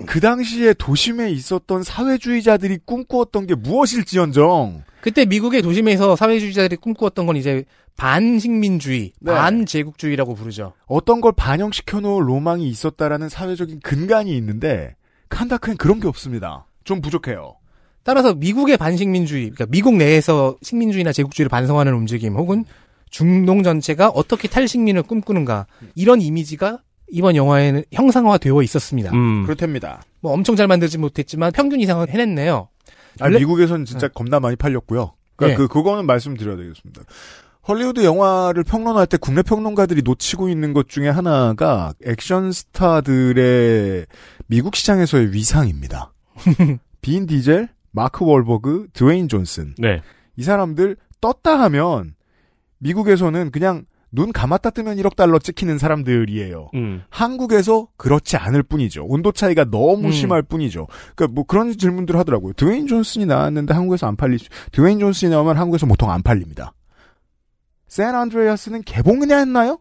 그 당시에 도심에 있었던 사회주의자들이 꿈꾸었던 게 무엇일지언정 그때 미국의 도심에서 사회주의자들이 꿈꾸었던 건 이제 반식민주의, 네. 반제국주의라고 부르죠. 어떤 걸 반영시켜 놓을 로망이 있었다라는 사회적인 근간이 있는데 칸다크엔 그런 게 없습니다. 좀 부족해요. 따라서 미국의 반식민주의, 그러니까 미국 내에서 식민주의나 제국주의를 반성하는 움직임 혹은 중동 전체가 어떻게 탈식민을 꿈꾸는가 이런 이미지가 이번 영화에는 형상화되어 있었습니다. 음. 그렇답니다. 뭐 엄청 잘 만들지 못했지만 평균 이상은 해냈네요. 아, 미국에서는 진짜 네. 겁나 많이 팔렸고요. 그러니까 네. 그 그거는 말씀드려야 되겠습니다. 헐리우드 영화를 평론할 때 국내 평론가들이 놓치고 있는 것 중에 하나가 액션 스타들의 미국 시장에서의 위상입니다. *laughs* 빈 디젤, 마크 월버그, 드웨인 존슨. 네. 이 사람들 떴다 하면 미국에서는 그냥 눈 감았다 뜨면 1억 달러 찍히는 사람들이에요. 음. 한국에서 그렇지 않을 뿐이죠. 온도 차이가 너무 음. 심할 뿐이죠. 그러니까 뭐 그런 질문들 하더라고요. 드웨인 존슨이 나왔는데 한국에서 안 팔리죠. 드웨인 존슨이 나오면 한국에서 보통 안 팔립니다. 샌 안드레아스는 개봉이나 했나요?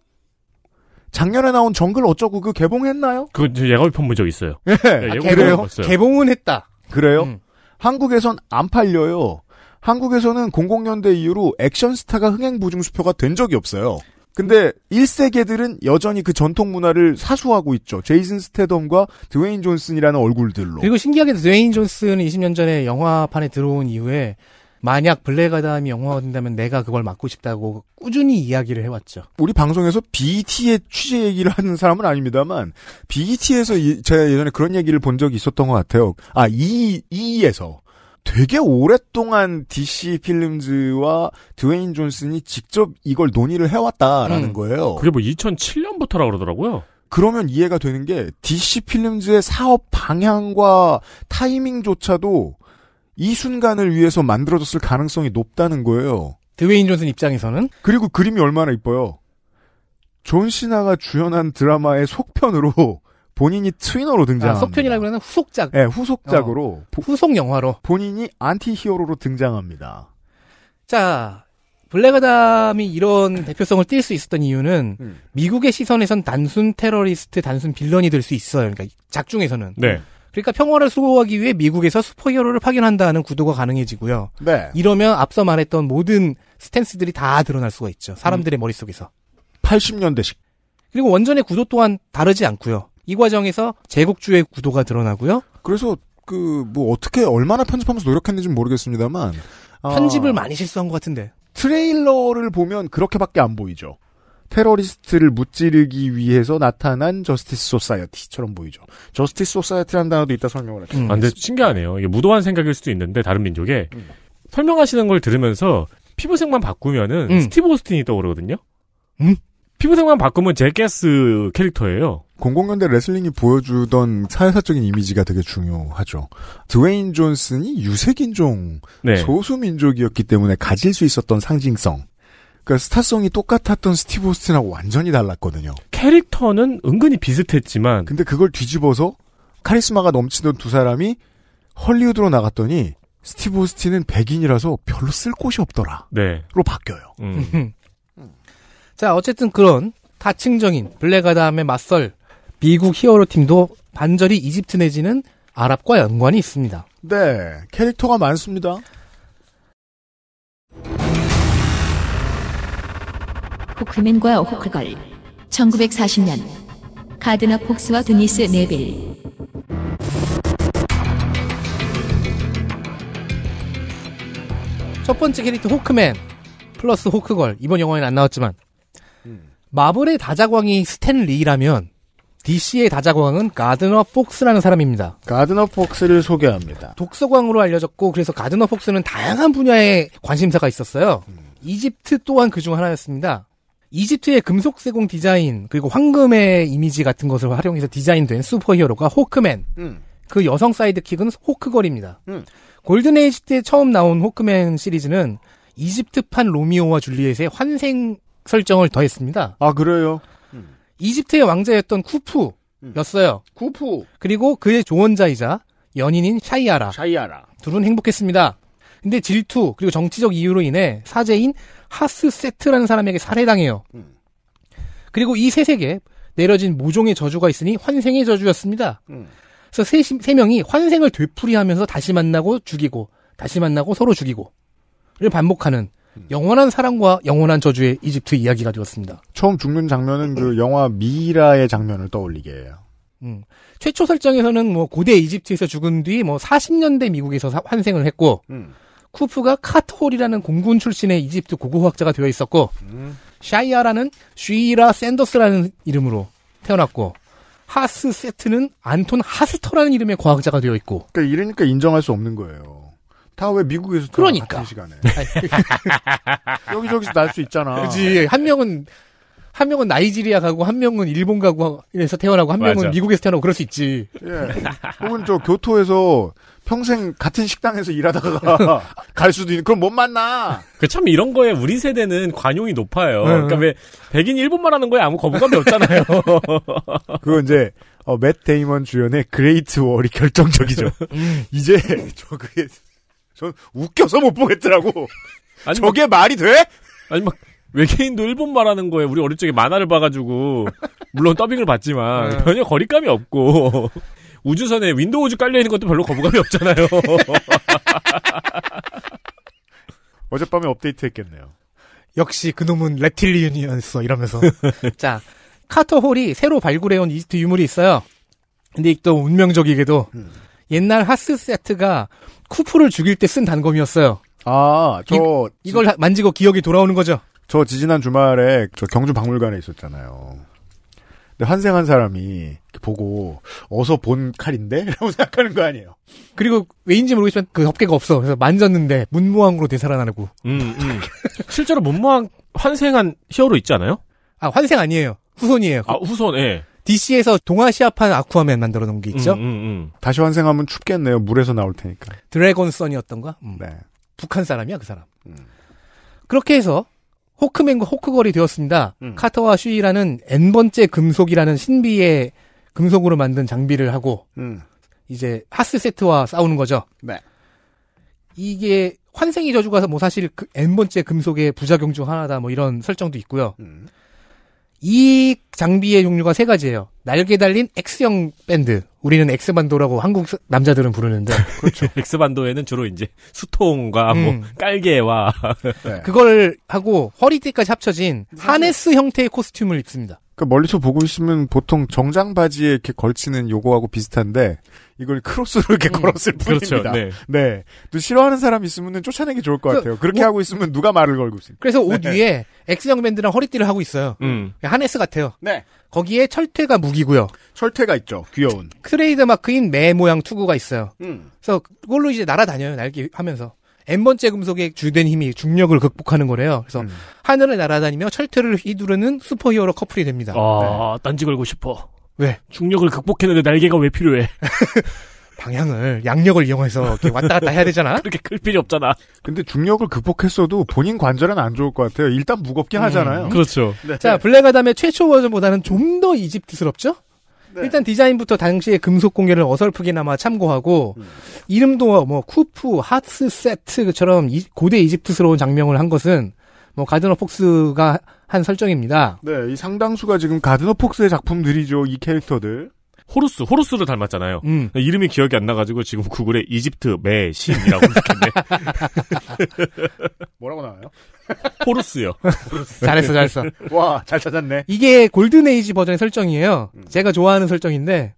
작년에 나온 정글 어쩌고 그 개봉했나요? 그 예고편 본적 있어요. 예, 예 아, 개봉, 개봉은 했다. 그래요? 음. 한국에선 안 팔려요. 한국에서는 00년대 이후로 액션 스타가 흥행 보증 수표가 된 적이 없어요. 근데 1세계들은 여전히 그 전통 문화를 사수하고 있죠. 제이슨 스테덤과 드웨인 존슨이라는 얼굴들로. 그리고 신기하게 드웨인 존슨은 20년 전에 영화판에 들어온 이후에 만약 블랙아담이 영화가 된다면 내가 그걸 맡고 싶다고 꾸준히 이야기를 해왔죠. 우리 방송에서 BET의 취재 얘기를 하는 사람은 아닙니다만 BET에서 제가 예전에 그런 얘기를 본 적이 있었던 것 같아요. 아, E, E에서 되게 오랫동안 DC 필름즈와 드웨인 존슨이 직접 이걸 논의를 해왔다라는 음. 거예요. 그게 뭐 2007년부터라 그러더라고요. 그러면 이해가 되는 게 DC 필름즈의 사업 방향과 타이밍조차도 이 순간을 위해서 만들어졌을 가능성이 높다는 거예요. 드웨인 존슨 입장에서는 그리고 그림이 얼마나 이뻐요. 존 시나가 주연한 드라마의 속편으로 본인이 트위너로 등장. 아, 속편이라고보다는 후속작. 네, 후속작으로. 어, 후속 영화로. 본인이 안티 히어로로 등장합니다. 자, 블랙아담이 이런 대표성을 띨 수 있었던 이유는 음. 미국의 시선에선 단순 테러리스트, 단순 빌런이 될 수 있어요. 그러니까 작중에서는. 네. 그러니까 평화를 수호하기 위해 미국에서 슈퍼히어로를 파견한다는 구도가 가능해지고요. 네. 이러면 앞서 말했던 모든 스탠스들이 다 드러날 수가 있죠. 사람들의 음. 머릿속에서. 80년대식. 그리고 원전의 구조 또한 다르지 않고요. 이 과정에서 제국주의 구도가 드러나고요. 그래서 그 뭐 어떻게 얼마나 편집하면서 노력했는지는 모르겠습니다만 아, 편집을 아, 많이 실수한 것 같은데 트레일러를 보면 그렇게밖에 안 보이죠. 테러리스트를 무찌르기 위해서 나타난 저스티스 소사이어티처럼 보이죠. 저스티스 소사이어티라는 단어도 있다 설명을 할게요. 음. 아, 근데 신기하네요. 이게 무도한 생각일 수도 있는데 다른 민족에 음. 설명하시는 걸 들으면서 피부색만 바꾸면은 음. 스티브 오스틴이 떠오르거든요. 음? 피부색만 바꾸면 제게스 캐릭터예요. 공공연대 레슬링이 보여주던 사회사적인 이미지가 되게 중요하죠. 드웨인 존슨이 유색인종 네. 소수민족이었기 때문에 가질 수 있었던 상징성. 그러니까 스타성이 똑같았던 스티브 오스틴하고 완전히 달랐거든요. 캐릭터는 은근히 비슷했지만 근데 그걸 뒤집어서 카리스마가 넘치던 두 사람이 헐리우드로 나갔더니 스티브 오스틴은 백인이라서 별로 쓸 곳이 없더라. 네.로 바뀌어요. 음. *laughs* 자, 어쨌든 그런 다층적인 블랙아담에 맞설 미국 히어로 팀도 반절이 이집트 내지는 아랍과 연관이 있습니다. 네, 캐릭터가 많습니다. 호크맨과 호크걸 1940년 가드너 폭스와 드니스 네빌 첫 번째 캐릭터 호크맨 플러스 호크걸 이번 영화에는 안 나왔지만 마블의 다자광이 스탠 리라면 DC의 다자광은 가드너 폭스라는 사람입니다. 가드너 폭스를 소개합니다. 독서광으로 알려졌고 그래서 가드너 폭스는 다양한 분야에 관심사가 있었어요. 음. 이집트 또한 그 중 하나였습니다. 이집트의 금속 세공 디자인 그리고 황금의 이미지 같은 것을 활용해서 디자인된 슈퍼히어로가 호크맨. 음. 그 여성 사이드킥은 호크걸입니다. 음. 골든에이지 때 처음 나온 호크맨 시리즈는 이집트판 로미오와 줄리엣의 환생 설정을 더했습니다. 아 그래요? 음. 이집트의 왕자였던 쿠프였어요. 음. 쿠프. 그리고 그의 조언자이자 연인인 샤이아라. 샤이아라. 둘은 행복했습니다. 근데 질투 그리고 정치적 이유로 인해 사제인 하스 세트라는 사람에게 살해당해요. 음. 그리고 이 세세계 내려진 모종의 저주가 있으니 환생의 저주였습니다. 음. 그래서 세, 세 명이 환생을 되풀이하면서 다시 만나고 죽이고 다시 만나고 서로 죽이고를 반복하는 음. 영원한 사랑과 영원한 저주의 이집트 이야기가 되었습니다. 처음 죽는 장면은 그 영화 미라의 장면을 떠올리게 해요. 음. 최초 설정에서는 뭐 고대 이집트에서 죽은 뒤 뭐 40년대 미국에서 사, 환생을 했고 음. 쿠프가 카트홀이라는 공군 출신의 이집트 고고학자가 되어 있었고 음. 샤이아라는 슈이라 샌더스라는 이름으로 태어났고 하스 세트는 안톤 하스터라는 이름의 과학자가 되어 있고 그러니까 이러니까 인정할 수 없는 거예요. 다왜 미국에서 그러니까 시간에 *laughs* 여기저기서 날 수 있잖아. 그지 한 명은 한 명은 나이지리아 가고 한 명은 일본 가고에서 태어나고 한 명은 미국에서 태어나고 그럴 수 있지. 예. 혹은 저 교토에서 평생 같은 식당에서 일하다가 *laughs* 갈 수도 있는 그럼 못 만나. 그 참 이런 거에 우리 세대는 관용이 높아요. 그러니까 왜 백인 일본말 하는 거에 아무 거부감이 없잖아요. *laughs* 그건 이제 어, 맷 데이먼 주연의 그레이트 월이 결정적이죠. 음. 이제 저 그게 전 웃겨서 못 보겠더라고. *laughs* 아니, 저게 막, 말이 돼? 아니 막 외계인도 일본 말하는 거에 우리 어릴 적에 만화를 봐가지고 물론 더빙을 봤지만 네. 전혀 거리감이 없고 *laughs* 우주선에 윈도우즈 깔려 있는 것도 별로 거부감이 없잖아요. *laughs* 어젯밤에 업데이트했겠네요. 역시 그놈은 레틸리언이었어 이러면서 자 카터 홀이 새로 발굴해온 이집트 유물이 있어요. 근데 또 운명적이게도 음. 옛날 하스 세트가 쿠프를 죽일 때 쓴 단검이었어요. 아, 저 이, 걸 만지고 기억이 돌아오는 거죠. 저 지지난 주말에 저 경주 박물관에 있었잖아요. 근데 환생한 사람이 보고 어서 본 칼인데? *laughs* 라고 생각하는 거 아니에요. 그리고 왜인지 모르겠지만 그 덮개가 없어. 그래서 만졌는데 문무왕으로 되살아나고. 음, 음. 실제로 문무왕 환생한 히어로 있잖아요. 아, 환생 아니에요. 후손이에요. 아, 후손. 예. DC에서 동아시아판 아쿠아맨 만들어 놓은 게 있죠. 음, 음, 음. 다시 환생하면 춥겠네요. 물에서 나올 테니까. 드래곤 선이었던가? 음. 네. 북한 사람이야 그 사람. 음. 그렇게 해서 호크맨과 호크걸이 되었습니다. 음. 카터와 슈이라는 n 번째 금속이라는 신비의 금속으로 만든 장비를 하고 이제 하스 세트와 싸우는 거죠. 네. 이게 환생이 저주가 서뭐 사실 그 n 번째 금속의 부작용 중 하나다 뭐 이런 설정도 있고요. 음. 이 장비의 종류가 세 가지예요. 날개 달린 X형 밴드. 우리는 X반도라고 한국 남자들은 부르는데. *laughs* 그렇죠. X반도에는 주로 이제 수통과 뭐 음. 뭐 깔개와 *laughs* 네. 그걸 하고 허리띠까지 합쳐진 하네스 형태의 코스튬을 입습니다. 그 멀리서 보고 있으면 보통 정장 바지에 이렇게 걸치는 요거하고 비슷한데 이걸 크로스로 이렇게 음, 걸었을 그렇죠, 뿐입니다. 네. 네. 또 싫어하는 사람 있으면 쫓아내기 좋을 것 그, 같아요. 그렇게 옷, 뭐 하고 있으면 누가 말을 걸고 있습니다. 그래서 옷 네. 위에 엑스형밴드랑 허리띠를 하고 있어요. 음. 하네스 같아요. 네. 거기에 철퇴가 무기고요. 철퇴가 있죠. 귀여운. 트레이드 마크인 매 모양 투구가 있어요. 음. 그래서 그걸로 이제 날아다녀요. 날개 하면서. N번째 금속의 주된 힘이 중력을 극복하는 거래요. 그래서 음. 하늘을 날아다니며 철퇴를 휘두르는 슈퍼히어로 커플이 됩니다. 아, 네. 딴지 걸고 싶어. 왜? 중력을 극복했는데 날개가 왜 필요해? *laughs* 방향을 양력을 이용해서 이렇게 왔다 갔다 해야 되잖아. 그렇게 클 필요 없잖아. 근데 중력을 극복했어도 본인 관절은 안 좋을 것 같아요. 일단 무겁긴 음, 하잖아요. 그렇죠. 네. 자 블랙아담의 최초 버전보다는 좀 더 이집트스럽죠? 네. 일단 디자인부터 당시의 금속 공예를 어설프게나마 참고하고 음. 이름도 뭐 쿠프, 하트 세트처럼 고대 이집트스러운 장명을 한 것은 뭐 가드너 폭스가 한 설정입니다. 네, 이 상당수가 지금 가드너 폭스의 작품들이죠. 이 캐릭터들. 호루스, 호루스를 닮았잖아요. 음. 네, 이름이 기억이 안 나가지고 지금 구글에 이집트 매 신이라고 적혔네. *laughs* 뭐라고 나와요? 호루스요. *laughs* 잘했어, 잘했어. 와, 잘 찾았네. 이게 골든에이지 버전의 설정이에요. 음. 제가 좋아하는 설정인데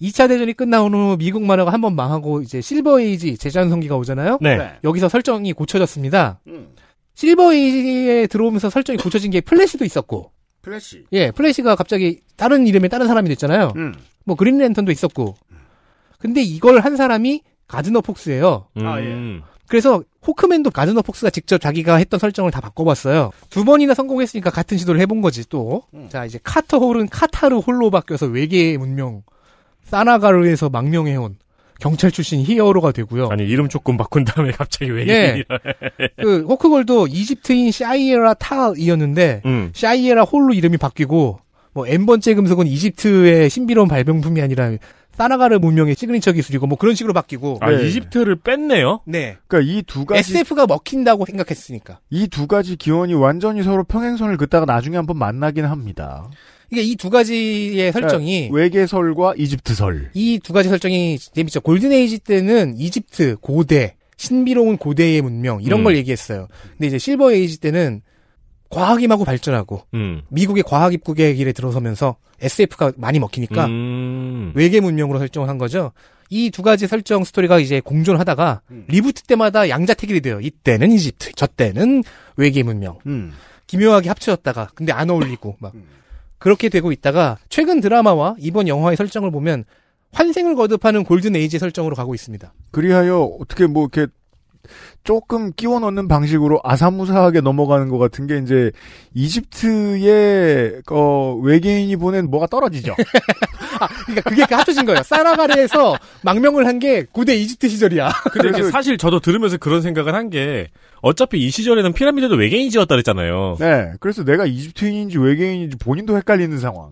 2차 대전이 끝나온 후 미국 만화가 한번 망하고 이제 실버에이지 재전성기가 오잖아요. 네. 네. 여기서 설정이 고쳐졌습니다. 음. 실버에이에 들어오면서 설정이 고쳐진 게 플래시도 있었고. 플래시. 예, 플래시가 갑자기 다른 이름의 다른 사람이 됐잖아요. 음. 뭐 그린랜턴도 있었고. 근데 이걸 한 사람이 가드너 폭스예요. 아, 예. 음. 그래서 호크맨도 가드너 폭스가 직접 자기가 했던 설정을 다 바꿔봤어요. 두 번이나 성공했으니까 같은 시도를 해본 거지 또. 음. 자 이제 카터 홀은 카타르 홀로 바뀌어서 외계의 문명, 사나가르에서 망명해온 경찰 출신 히어로가 되고요. 아니 이름 조금 바꾼 다음에 갑자기 왜 네. *laughs* 그 호크골도 이집트인 샤이에라 타이었는데 음. 샤이에라 홀로 이름이 바뀌고 뭐 n 번째 금속은 이집트의 신비로운 발명품이 아니라 사나가르 문명의 시그니처 기술이고 뭐 그런 식으로 바뀌고 아 네. 이집트를 뺐네요. 네. 그러니까 이 두 가지 SF가 먹힌다고 생각했으니까 이 두 가지 기원이 완전히 서로 평행선을 긋다가 나중에 한번 만나긴 합니다. 이게 이 두 가지의 네, 설정이 외계설과 이집트설 이 두 가지 설정이 재밌죠. 골든에이지 때는 이집트 고대 신비로운 고대의 문명 이런 음. 걸 얘기했어요. 근데 이제 실버에이지 때는 과학이하고 발전하고 음. 미국의 과학 입국의 길에 들어서면서 SF가 많이 먹히니까 음. 외계 문명으로 설정을 한 거죠. 이 두 가지 설정 스토리가 이제 공존하다가 음. 리부트 때마다 양자택일이 돼요. 이때는 이집트, 저때는 외계 문명. 음. 기묘하게 합쳐졌다가 근데 안 어울리고 막 음. 그렇게 되고 있다가 최근 드라마와 이번 영화의 설정을 보면 환생을 거듭하는 골든 에이지 설정으로 가고 있습니다. 그리하여 어떻게 뭐 이렇게 조금 끼워 넣는 방식으로 아사무사하게 넘어가는 것 같은 게 이제 이집트의 어, 외계인이 보낸 뭐가 떨어지죠. *laughs* 아, 그러니까 그게 그 합쳐진 거예요. 사라가리에서 망명을 한 게 고대 이집트 시절이야. *laughs* 근데 이제 사실 저도 들으면서 그런 생각을 한 게 어차피 이 시절에는 피라미드도 외계인이 지었다 그랬잖아요. 네. 그래서 내가 이집트인인지 외계인인지 본인도 헷갈리는 상황.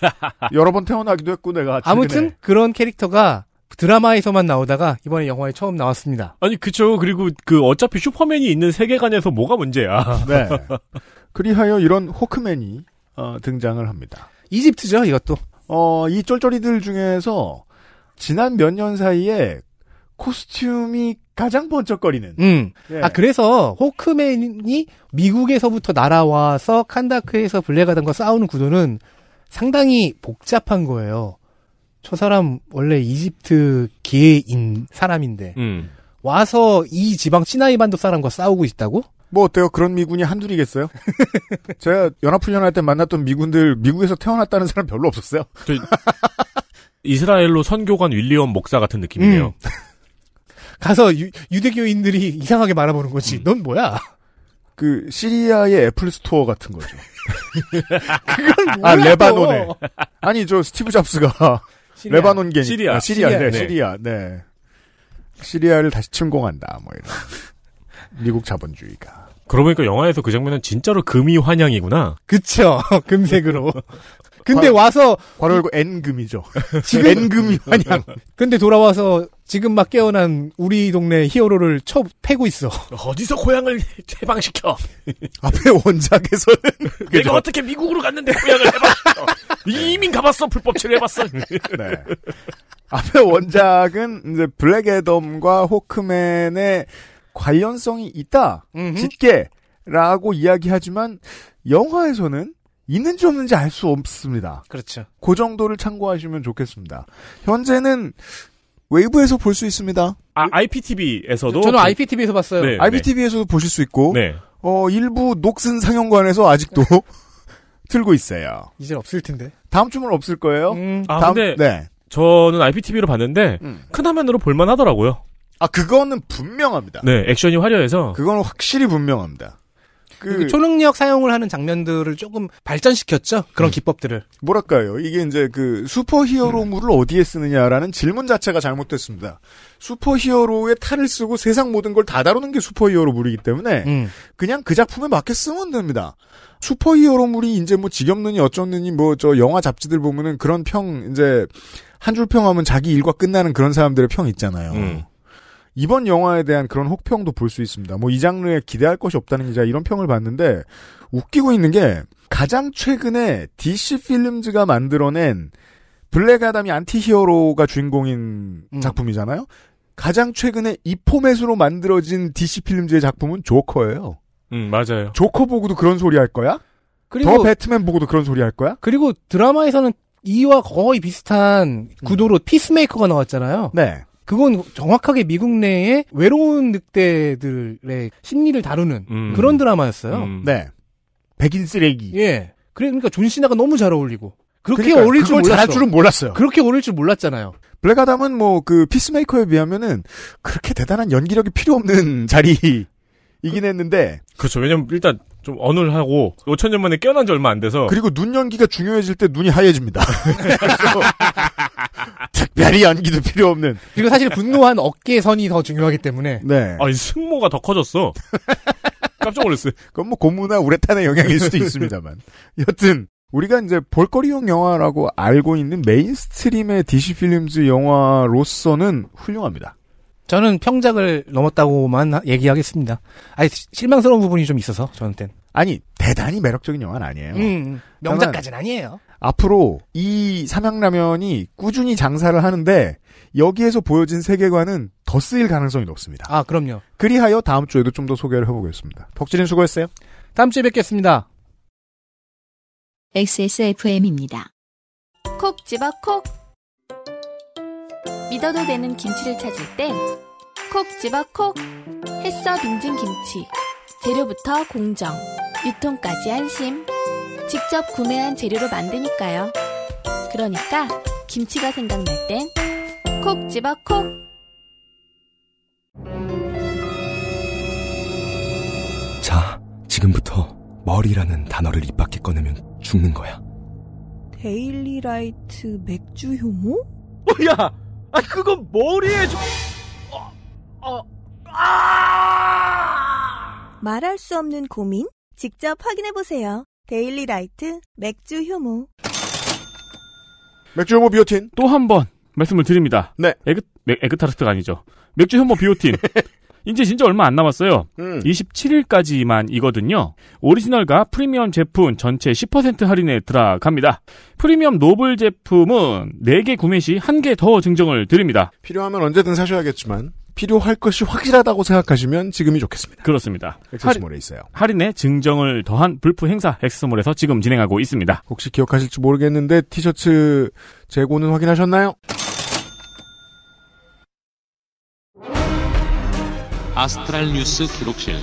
*laughs* 여러 번 태어나기도 했고 내가 최근에. 아무튼 그런 캐릭터가 드라마에서만 나오다가 이번에 영화에 처음 나왔습니다. 아니 그쵸. 그리고 그 어차피 슈퍼맨이 있는 세계관에서 뭐가 문제야. 네. 그리하여 이런 호크맨이 어, 등장을 합니다. 이집트죠 이것도. 어, 이 쫄쫄이들 중에서 지난 몇 년 사이에 코스튬이 가장 번쩍거리는. 음. 예. 아 그래서 호크맨이 미국에서부터 날아와서 칸다크에서 블랙아담과 싸우는 구도는 상당히 복잡한 거예요. 저 사람 원래 이집트 기회인 사람인데 음. 와서 이 지방 시나이 반도 사람과 싸우고 있다고? 뭐 어때요? 그런 미군이 한둘이겠어요? *laughs* 제가 연합훈련할 때 만났던 미군들 미국에서 태어났다는 사람 별로 없었어요. 이스라엘로 선교관 윌리엄 목사 같은 느낌이네요. 음. *laughs* 가서 유, 대교인들이 이상하게 말아보는 거지. 음. 넌 뭐야? 그 시리아의 애플 스토어 같은 거죠. *laughs* 그건 뭐야? 아 레바논에. 아니 저 스티브 잡스가 시리아. 레바논계 시리아. 아, 시리아, 시리아, 네, 네. 시리아, 네. 시리아를 다시 침공한다, 뭐 이런. *laughs* 미국 자본주의가. 그러고 보니까 영화에서 그 장면은 진짜로 금이 환영이구나. 그쵸. *laughs* 금색으로. 근데 과, 와서. 과로 열고 N금이죠. 지금. N금이 환영. 근데 돌아와서 지금 막 깨어난 우리 동네 히어로를 쳐 패고 있어. 어디서 고향을 *laughs* 해방시켜? 앞에 원작에서는. 내가 어떻게 미국으로 갔는데 고향을 해방시켜? 네. 이민 가봤어 불법 체류해봤어. *laughs* 네. 앞에 원작은 이제 블랙 애덤과 호크맨의 관련성이 있다. 짙게라고 이야기하지만 영화에서는 있는지 없는지 알 수 없습니다. 그렇죠. 그 정도를 참고하시면 좋겠습니다. 현재는 웨이브에서 볼 수 있습니다. 아, IPTV에서도? 저는 IPTV에서 봤어요. 네, IPTV에서도 네. 보실 수 있고, 네. 어, 일부 녹슨 상영관에서 아직도 *laughs* 틀고 있어요. 이제 없을 텐데. 다음 주면 없을 거예요. 음, 아 다음, 근데 네. 저는 IPTV로 봤는데 음. 큰 화면으로 볼만하더라고요. 아 그거는 분명합니다. 네, 액션이 화려해서 그건 확실히 분명합니다. 그 초능력 사용을 하는 장면들을 조금 발전시켰죠. 그런 음. 기법들을. 뭐랄까요? 이게 이제 그 슈퍼히어로물을 음. 어디에 쓰느냐라는 질문 자체가 잘못됐습니다. 슈퍼히어로의 탈을 쓰고 세상 모든 걸 다 다루는 게 슈퍼히어로물이기 때문에 음. 그냥 그 작품에 맞게 쓰면 됩니다. 슈퍼히어로물이 이제 뭐 지겹느니 어쩌느니 뭐 저 영화 잡지들 보면은 그런 평 이제 한 줄 평하면 자기 일과 끝나는 그런 사람들의 평 있잖아요. 음. 이번 영화에 대한 그런 혹평도 볼 수 있습니다. 뭐 이 장르에 기대할 것이 없다는 기자 이런 평을 봤는데 웃기고 있는 게 가장 최근에 DC 필름즈가 만들어낸 블랙 아담이 안티히어로가 주인공인 음. 작품이잖아요. 가장 최근에 이 포맷으로 만들어진 DC 필름즈의 작품은 조커예요. 음, 맞아요. 조커 보고도 그런 소리 할 거야? 그리고 더 배트맨 보고도 그런 소리 할 거야? 그리고 드라마에서는 이와 거의 비슷한 음. 구도로 음. 피스메이커가 나왔잖아요. 네. 그건 정확하게 미국 내에 외로운 늑대들의 심리를 다루는 음. 그런 드라마였어요. 음. 네. 백인 쓰레기. 예. 그러니까 존 시나가 너무 잘 어울리고 그렇게 그러니까 어울릴 줄 몰랐어. 잘 줄은 몰랐어요. 그렇게 어울릴 줄 몰랐잖아요. 블랙아담은 뭐 그 피스메이커에 비하면은 그렇게 대단한 연기력이 필요 없는 *laughs* 자리. 이긴 했는데 그렇죠. 왜냐면 일단 좀 어눌하고 5천 년 만에 깨어난 지 얼마 안 돼서 그리고 눈 연기가 중요해질 때 눈이 하얘집니다. *laughs* 특별히 연기도 필요 없는. 그리고 사실 분노한 어깨 선이 더 중요하기 때문에. 네. 아니 승모가 더 커졌어. 깜짝 놀랐어요. 그건 뭐 고무나 우레탄의 영향일 수도 있습니다만. 여튼 우리가 이제 볼거리용 영화라고 알고 있는 메인스트림의 DC 필름즈 영화로서는 훌륭합니다. 저는 평작을 넘었다고만 얘기하겠습니다. 아니 실망스러운 부분이 좀 있어서 저한테는 아니 대단히 매력적인 영화는 아니에요. 음, 음. 명작까지는 아니에요. 앞으로 이 삼양라면이 꾸준히 장사를 하는데 여기에서 보여진 세계관은 더 쓰일 가능성이 높습니다. 아 그럼요. 그리하여 다음 주에도 좀 더 소개를 해보겠습니다. 덕질인 수고했어요. 다음 주에 뵙겠습니다. XSFM입니다. 콕 집어 콕. 믿어도 되는 김치를 찾을 땐 콕 집어 콕 했어 빙진 김치 재료부터 공정 유통까지 안심 직접 구매한 재료로 만드니까요 그러니까 김치가 생각날 땐 콕 집어 콕 자, 지금부터 머리라는 단어를 입 밖에 꺼내면 죽는 거야 데일리라이트 맥주 효모? 야! 아 그건 머리에 좀... 어, 어, 아! 말할 수 없는 고민? 직접 확인해 보세요. 데일리 라이트 맥주 효모. 맥주 효모 비오틴 또 한 번 말씀을 드립니다. 네. 에그 네, 에그 타르트가 아니죠. 맥주 효모 비오틴 *laughs* 이제 진짜 얼마 안 남았어요. 음. 27일까지만 이거든요. 오리지널과 프리미엄 제품 전체 10% 할인에 들어갑니다. 프리미엄 노블 제품은 4개 구매 시 1개 더 증정을 드립니다. 필요하면 언제든 사셔야겠지만 필요할 것이 확실하다고 생각하시면 지금이 좋겠습니다. 그렇습니다. 엑스몰에 있어요. 할인에 증정을 더한 불프 행사 엑스몰에서 지금 진행하고 있습니다. 혹시 기억하실지 모르겠는데 티셔츠 재고는 확인하셨나요? 아스트랄 뉴스 기록실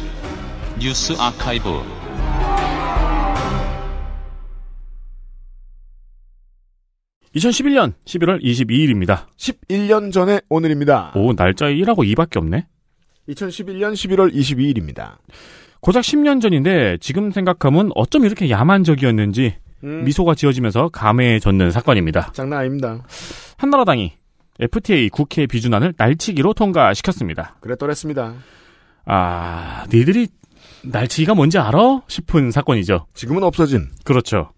뉴스 아카이브 (2011년 11월 22일입니다) (11년) 전에 오늘입니다 오 날짜 1하고 2밖에 없네 (2011년 11월 22일입니다) 고작 10년 전인데 지금 생각하면 어쩜 이렇게 야만적이었는지 음. 미소가 지어지면서 감해졌는 사건입니다. 장난 아닙니다. 한나라당이 FTA 국회 비준안을 날치기로 통과시켰습니다. 그랬더랬습니다. 아, 니들이 날치기가 뭔지 알아? 싶은 사건이죠. 지금은 없어진. 그렇죠.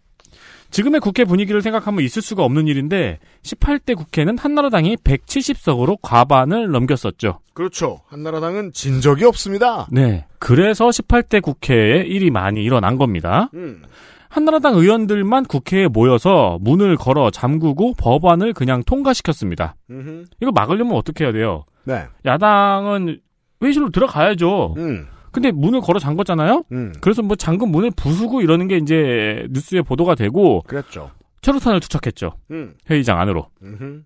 지금의 국회 분위기를 생각하면 있을 수가 없는 일인데 18대 국회는 한나라당이 170석으로 과반을 넘겼었죠. 그렇죠. 한나라당은 진 적이 없습니다. 네. 그래서 18대 국회에 일이 많이 일어난 겁니다. 음. 한나라당 의원들만 국회에 모여서 문을 걸어 잠그고 법안을 그냥 통과시켰습니다. 음흠. 이거 막으려면 어떻게 해야 돼요? 네. 야당은 회의실로 들어가야죠. 음. 근데 문을 걸어 잠궜잖아요. 음. 그래서 뭐 잠금 문을 부수고 이러는 게 이제 뉴스에 보도가 되고 그랬죠. 최루탄을 투척했죠. 음. 회의장 안으로. 음흠.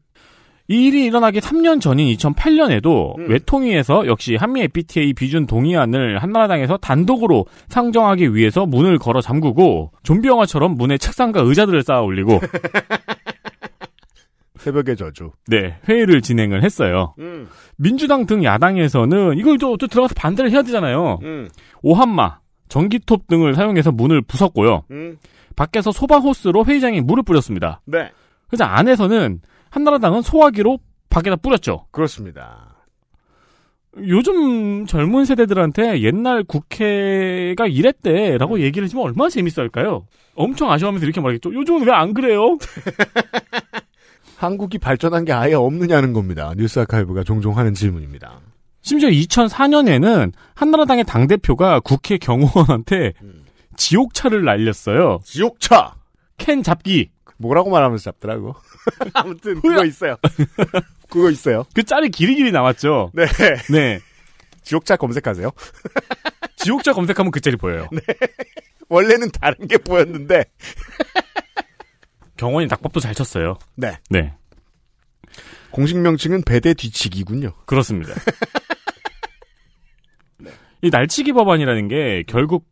이 일이 일어나기 3년 전인 2008년에도 음. 외통위에서 역시 한미 FTA 비준 동의안을 한나라당에서 단독으로 상정하기 위해서 문을 걸어 잠그고 좀비 영화처럼 문에 책상과 의자들을 쌓아 올리고 *laughs* 새벽에 저주. 네, 회의를 진행을 했어요. 음. 민주당 등 야당에서는 이걸 또, 또 들어가서 반대를 해야 되잖아요. 음. 오한마, 전기톱 등을 사용해서 문을 부쉈고요. 음. 밖에서 소방 호스로 회의장에 물을 뿌렸습니다. 네. 그래서 안에서는 한나라당은 소화기로 밖에다 뿌렸죠. 그렇습니다. 요즘 젊은 세대들한테 옛날 국회가 이랬대라고 네. 얘기를 해주면 얼마나 재밌을까요? 엄청 아쉬워하면서 이렇게 말하겠죠. 요즘은 왜 안 그래요? *laughs* 한국이 발전한 게 아예 없느냐는 겁니다. 뉴스 아카이브가 종종 하는 질문입니다. 심지어 2004년에는 한나라당의 당대표가 국회 경호원한테 음. 지옥차를 날렸어요. 지옥차! 캔 잡기! 뭐라고 말하면서 잡더라고. *laughs* 아무튼 그거 있어요. 그거 있어요. 그 짤이 길이 길이 남았죠. 네. 네. 지옥자 검색하세요. *laughs* 지옥자 검색하면 그 짤이 보여요. 네. 원래는 다른 게 보였는데 경원이 낙법도 잘 쳤어요. 네. 네. 공식 명칭은 배대 뒤치기군요. 그렇습니다. *laughs* 이 날치기 법안이라는 게 결국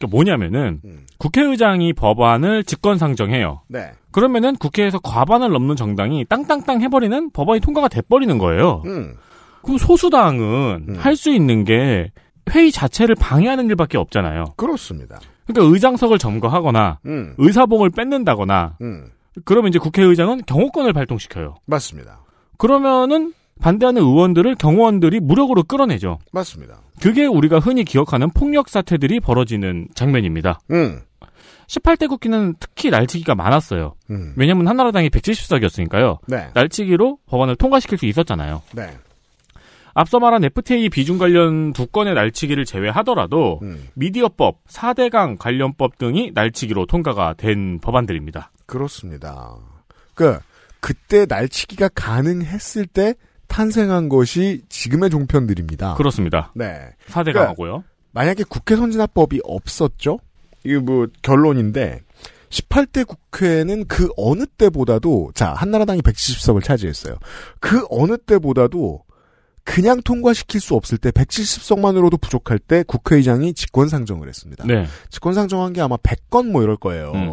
그 뭐냐면은 음. 국회의장이 법안을 직권상정해요. 네. 그러면은 국회에서 과반을 넘는 정당이 땅땅땅 해버리는 법안이 통과가 돼버리는 거예요. 음. 그럼 소수당은 음. 할수 있는 게 회의 자체를 방해하는 일밖에 없잖아요. 그렇습니다. 그러니까 의장석을 점거하거나 음. 의사봉을 뺏는다거나 음. 그러면 이제 국회의장은 경호권을 발동시켜요. 맞습니다. 그러면은 반대하는 의원들을 경호원들이 무력으로 끌어내죠. 맞습니다. 그게 우리가 흔히 기억하는 폭력 사태들이 벌어지는 장면입니다. 음. 18대 국기는 특히 날치기가 많았어요. 음. 왜냐하면 한나라당이 1 7 0석이었으니까요 네. 날치기로 법안을 통과시킬 수 있었잖아요. 네. 앞서 말한 FTA 비중 관련 두 건의 날치기를 제외하더라도 음. 미디어법, 4대강 관련법 등이 날치기로 통과가 된 법안들입니다. 그렇습니다. 그 그때 날치기가 가능했을 때 탄생한 것이 지금의 종편들입니다. 그렇습니다. 네. 4대 강 그러니까 만약에 국회 선진화법이 없었죠? 이게 뭐 결론인데 18대 국회는 그 어느 때보다도 자 한나라당이 170석을 차지했어요. 그 어느 때보다도 그냥 통과시킬 수 없을 때 170석만으로도 부족할 때 국회의장이 직권 상정을 했습니다. 네. 직권 상정한 게 아마 100건 뭐 이럴 거예요. 음.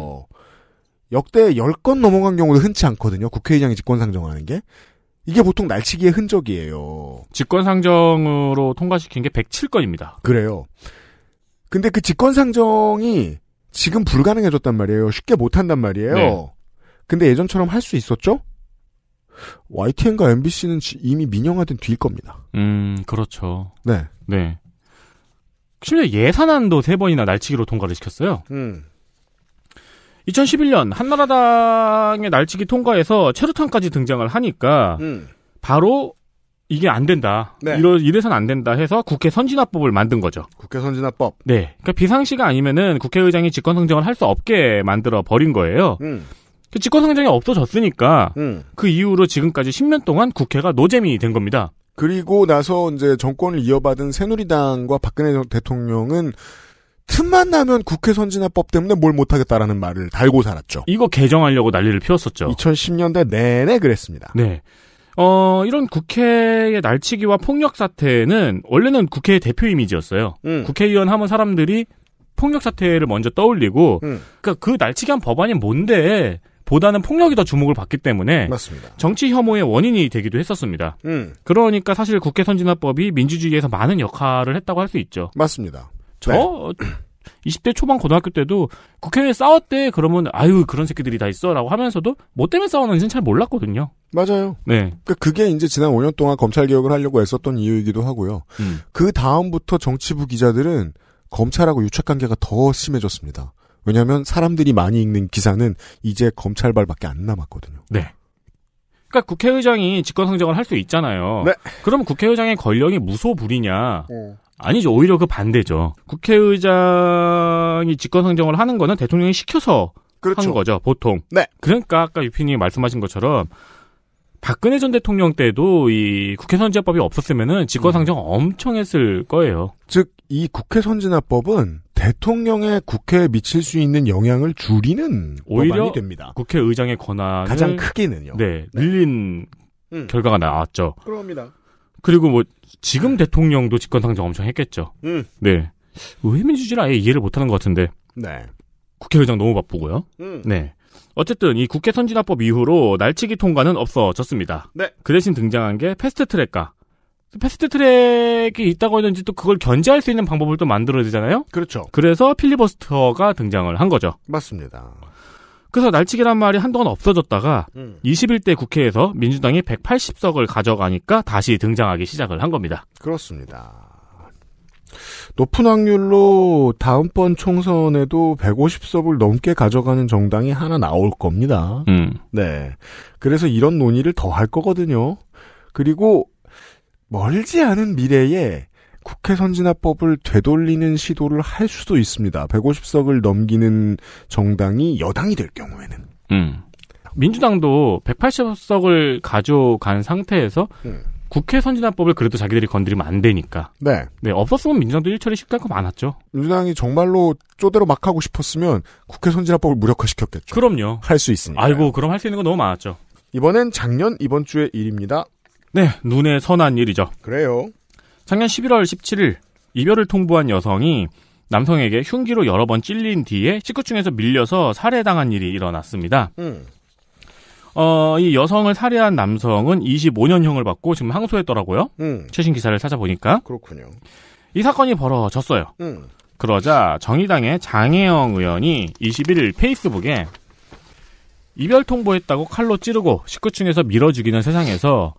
역대 10건 넘어간 경우도 흔치 않거든요. 국회의장이 직권 상정하는 게. 이게 보통 날치기의 흔적이에요. 직권상정으로 통과시킨 게 107건입니다. 그래요. 근데 그 직권상정이 지금 불가능해졌단 말이에요. 쉽게 못한단 말이에요. 네. 근데 예전처럼 할 수 있었죠? YTN과 MBC는 이미 민영화된 뒤일 겁니다. 음, 그렇죠. 네. 네. 심지어 예산안도 세 번이나 날치기로 통과를 시켰어요. 음. 2011년 한나라당의 날치기 통과에서 최루탄까지 등장을 하니까 음. 바로 이게 안 된다. 네. 이러, 이래선 안 된다 해서 국회 선진화법을 만든 거죠. 국회 선진화법. 네. 그러니까 비상시가 아니면은 국회의장이 직권성장을할 수 없게 만들어 버린 거예요. 음. 그 직권성장이 없어졌으니까 음. 그 이후로 지금까지 10년 동안 국회가 노잼이 된 겁니다. 그리고 나서 이제 정권을 이어받은 새누리당과 박근혜 대통령은 틈만 나면 국회 선진화법 때문에 뭘 못하겠다라는 말을 달고 살았죠. 이거 개정하려고 난리를 피웠었죠. 2010년대 내내 그랬습니다. 네. 어, 이런 국회의 날치기와 폭력 사태는 원래는 국회의 대표 이미지였어요. 음. 국회의원 하면 사람들이 폭력 사태를 먼저 떠올리고, 음. 그그 그러니까 날치기한 법안이 뭔데, 보다는 폭력이 더 주목을 받기 때문에 맞습니다. 정치 혐오의 원인이 되기도 했었습니다. 음. 그러니까 사실 국회 선진화법이 민주주의에서 많은 역할을 했다고 할 수 있죠. 맞습니다. 저 네. 20대 *clears throat* 초반 고등학교 때도 국회의원 싸웠대 그러면 아유 그런 새끼들이 다 있어라고 하면서도 뭐 때문에 싸웠는지는 잘 몰랐거든요. 맞아요. 네. 그러니까 그게 이제 지난 5년 동안 검찰 개혁을 하려고 애썼던 이유이기도 하고요. 음. 그 다음부터 정치부 기자들은 검찰하고 유착 관계가 더 심해졌습니다. 왜냐하면 사람들이 많이 읽는 기사는 이제 검찰발밖에 안 남았거든요. 네. 그러니까 국회의장이 직권상정을 할 수 있잖아요. 네. 그럼 국회의장의 권력이 무소불이냐 어. 아니죠. 오히려 그 반대죠. 국회의장이 직권상정을 하는 거는 대통령이 시켜서 그렇죠. 한 거죠. 보통. 네. 그러니까 아까 유피님 이 말씀하신 것처럼 박근혜 전 대통령 때도 이 국회 선진화법이 없었으면은 직권 상정 음. 엄청 했을 거예요. 즉 이 국회 선진화법은 대통령의 국회에 미칠 수 있는 영향을 줄이는 오히려 됩니다. 국회의장의 권한 가장 크게는요. 네, 네, 늘린 네. 결과가 나왔죠. 그럽니다. 그리고 뭐 지금 네. 대통령도 집권 상정 엄청 했겠죠. 음. 네. 의회민주주의 아예 이해를 못하는 것 같은데. 네. 국회의장 너무 바쁘고요. 음. 네. 어쨌든 이 국회 선진화법 이후로 날치기 통과는 없어졌습니다. 네. 그 대신 등장한 게 패스트트랙과 패스트트랙이 있다고 했는지 또 그걸 견제할 수 있는 방법을 또 만들어야 되잖아요. 그렇죠. 그래서 필리버스터가 등장을 한 거죠. 맞습니다. 그래서 날치기란 말이 한동안 없어졌다가 음. 21대 국회에서 민주당이 180석을 가져가니까 다시 등장하기 시작을 한 겁니다. 그렇습니다. 높은 확률로 다음번 총선에도 150석을 넘게 가져가는 정당이 하나 나올 겁니다. 음. 네. 그래서 이런 논의를 더 할 거거든요. 그리고 멀지 않은 미래에 국회 선진화법을 되돌리는 시도를 할 수도 있습니다. 150석을 넘기는 정당이 여당이 될 경우에는. 음. 민주당도 180석을 가져간 상태에서 음. 국회 선진화법을 그래도 자기들이 건드리면 안 되니까. 네. 네, 없었으면 민주당도 일처리 쉽다고 많았죠. 민주당이 정말로 쪼대로 막 하고 싶었으면 국회 선진화법을 무력화시켰겠죠. 그럼요. 할 수있습니다 아이고, 그럼 할 수 있는 거 너무 많았죠. 이번엔 작년 이번 주의 일입니다. 네, 눈에 선한 일이죠. 그래요. 작년 11월 17일 이별을 통보한 여성이 남성에게 흉기로 여러 번 찔린 뒤에 식구층에서 밀려서 살해당한 일이 일어났습니다. 음. 어, 이 여성을 살해한 남성은 25년형을 받고 지금 항소했더라고요. 음. 최신 기사를 찾아보니까. 그렇군요. 이 사건이 벌어졌어요. 음. 그러자 정의당의 장혜영 의원이 21일 페이스북에 이별 통보했다고 칼로 찌르고 식구층에서 밀어 죽이는 세상에서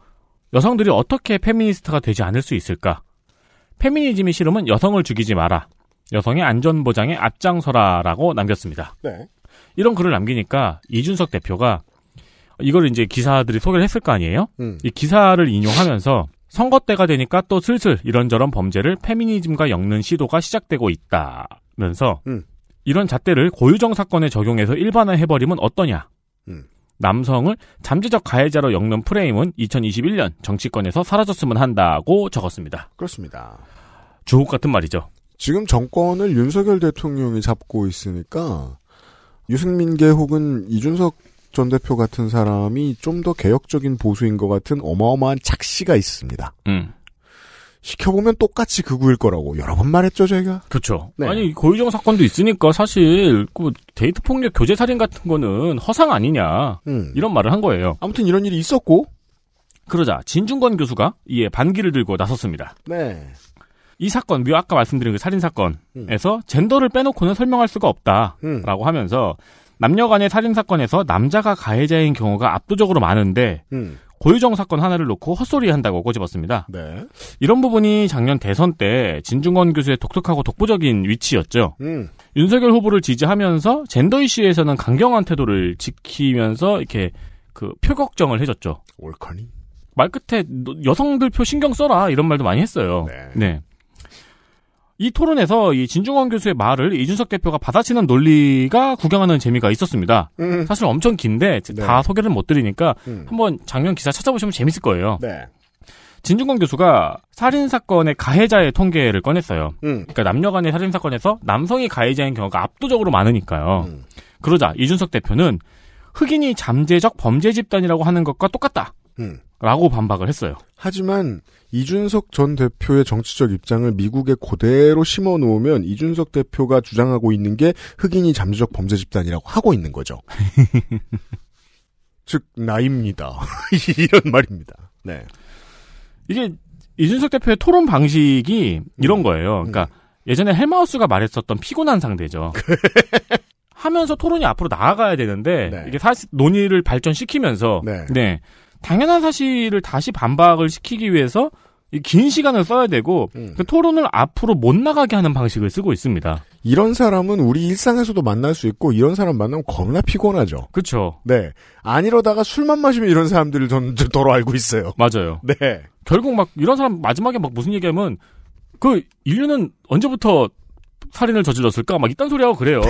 여성들이 어떻게 페미니스트가 되지 않을 수 있을까? 페미니즘이 싫으면 여성을 죽이지 마라. 여성의 안전보장에 앞장서라라고 남겼습니다. 네. 이런 글을 남기니까 이준석 대표가 이걸 이제 기사들이 소개를 했을 거 아니에요? 음. 이 기사를 인용하면서 선거 때가 되니까 또 슬슬 이런저런 범죄를 페미니즘과 엮는 시도가 시작되고 있다면서 음. 이런 잣대를 고유정 사건에 적용해서 일반화해버리면 어떠냐? 남성을 잠재적 가해자로 엮는 프레임은 2021년 정치권에서 사라졌으면 한다고 적었습니다. 그렇습니다. 주옥 같은 말이죠. 지금 정권을 윤석열 대통령이 잡고 있으니까 유승민계 혹은 이준석 전 대표 같은 사람이 좀 더 개혁적인 보수인 것 같은 어마어마한 착시가 있습니다. 음. 시켜보면 똑같이 극우일 그 거라고 여러 번 말했죠, 저희가. 그렇죠. 네. 아니, 고유정 사건도 있으니까 사실 그 데이트 폭력 교제 살인 같은 거는 허상 아니냐. 음. 이런 말을 한 거예요. 아무튼 이런 일이 있었고 그러자 진중권 교수가 이에 반기를 들고 나섰습니다. 네. 이 사건, 그 아까 말씀드린 그 살인 사건에서 음. 젠더를 빼놓고는 설명할 수가 음. 없다라고 음. 하면서 남녀 간의 살인 사건에서 남자가 가해자인 경우가 압도적으로 많은데 음. 고유정 사건 하나를 놓고 헛소리 한다고 꼬집었습니다. 네. 이런 부분이 작년 대선 때 진중권 교수의 독특하고 독보적인 위치였죠. 음. 윤석열 후보를 지지하면서 젠더 이슈에서는 강경한 태도를 지키면서 이렇게 그 표걱정을 해줬죠. 올커니? 말 끝에 여성들 표 신경 써라 이런 말도 많이 했어요. 네. 네. 이 토론에서 이 진중원 교수의 말을 이준석 대표가 받아치는 논리가 구경하는 재미가 있었습니다. 음. 사실 엄청 긴데 네. 다 소개를 못 드리니까 음. 한번 작년 기사 찾아보시면 재밌을 거예요. 네. 진중권 교수가 살인 사건의 가해자의 통계를 꺼냈어요. 음. 그러니까 남녀 간의 살인 사건에서 남성이 가해자인 경우가 압도적으로 많으니까요. 음. 그러자 이준석 대표는 흑인이 잠재적 범죄 집단이라고 하는 것과 똑같다. 음. 라고 반박을 했어요. 하지만 이준석 전 대표의 정치적 입장을 미국에 고대로 심어 놓으면 이준석 대표가 주장하고 있는 게 흑인이 잠재적 범죄 집단이라고 하고 있는 거죠. *laughs* 즉 나입니다. *laughs* 이런 말입니다. 네. 이게 이준석 대표의 토론 방식이 음. 이런 거예요. 그러니까 음. 예전에 헬마우스가 말했었던 피곤한 상대죠. *laughs* 하면서 토론이 앞으로 나아가야 되는데 네. 이게 사실 논의를 발전시키면서 네. 네. 당연한 사실을 다시 반박을 시키기 위해서 긴 시간을 써야 되고 음. 그 토론을 앞으로 못 나가게 하는 방식을 쓰고 있습니다. 이런 사람은 우리 일상에서도 만날 수 있고 이런 사람 만나면 겁나 피곤하죠. 그렇죠. 네. 아니러다가 술만 마시면 이런 사람들을 저는 더러 알고 있어요. 맞아요. *laughs* 네. 결국 막 이런 사람 마지막에 막 무슨 얘기하면 그 인류는 언제부터 살인을 저질렀을까 막 이딴 소리하고 그래요.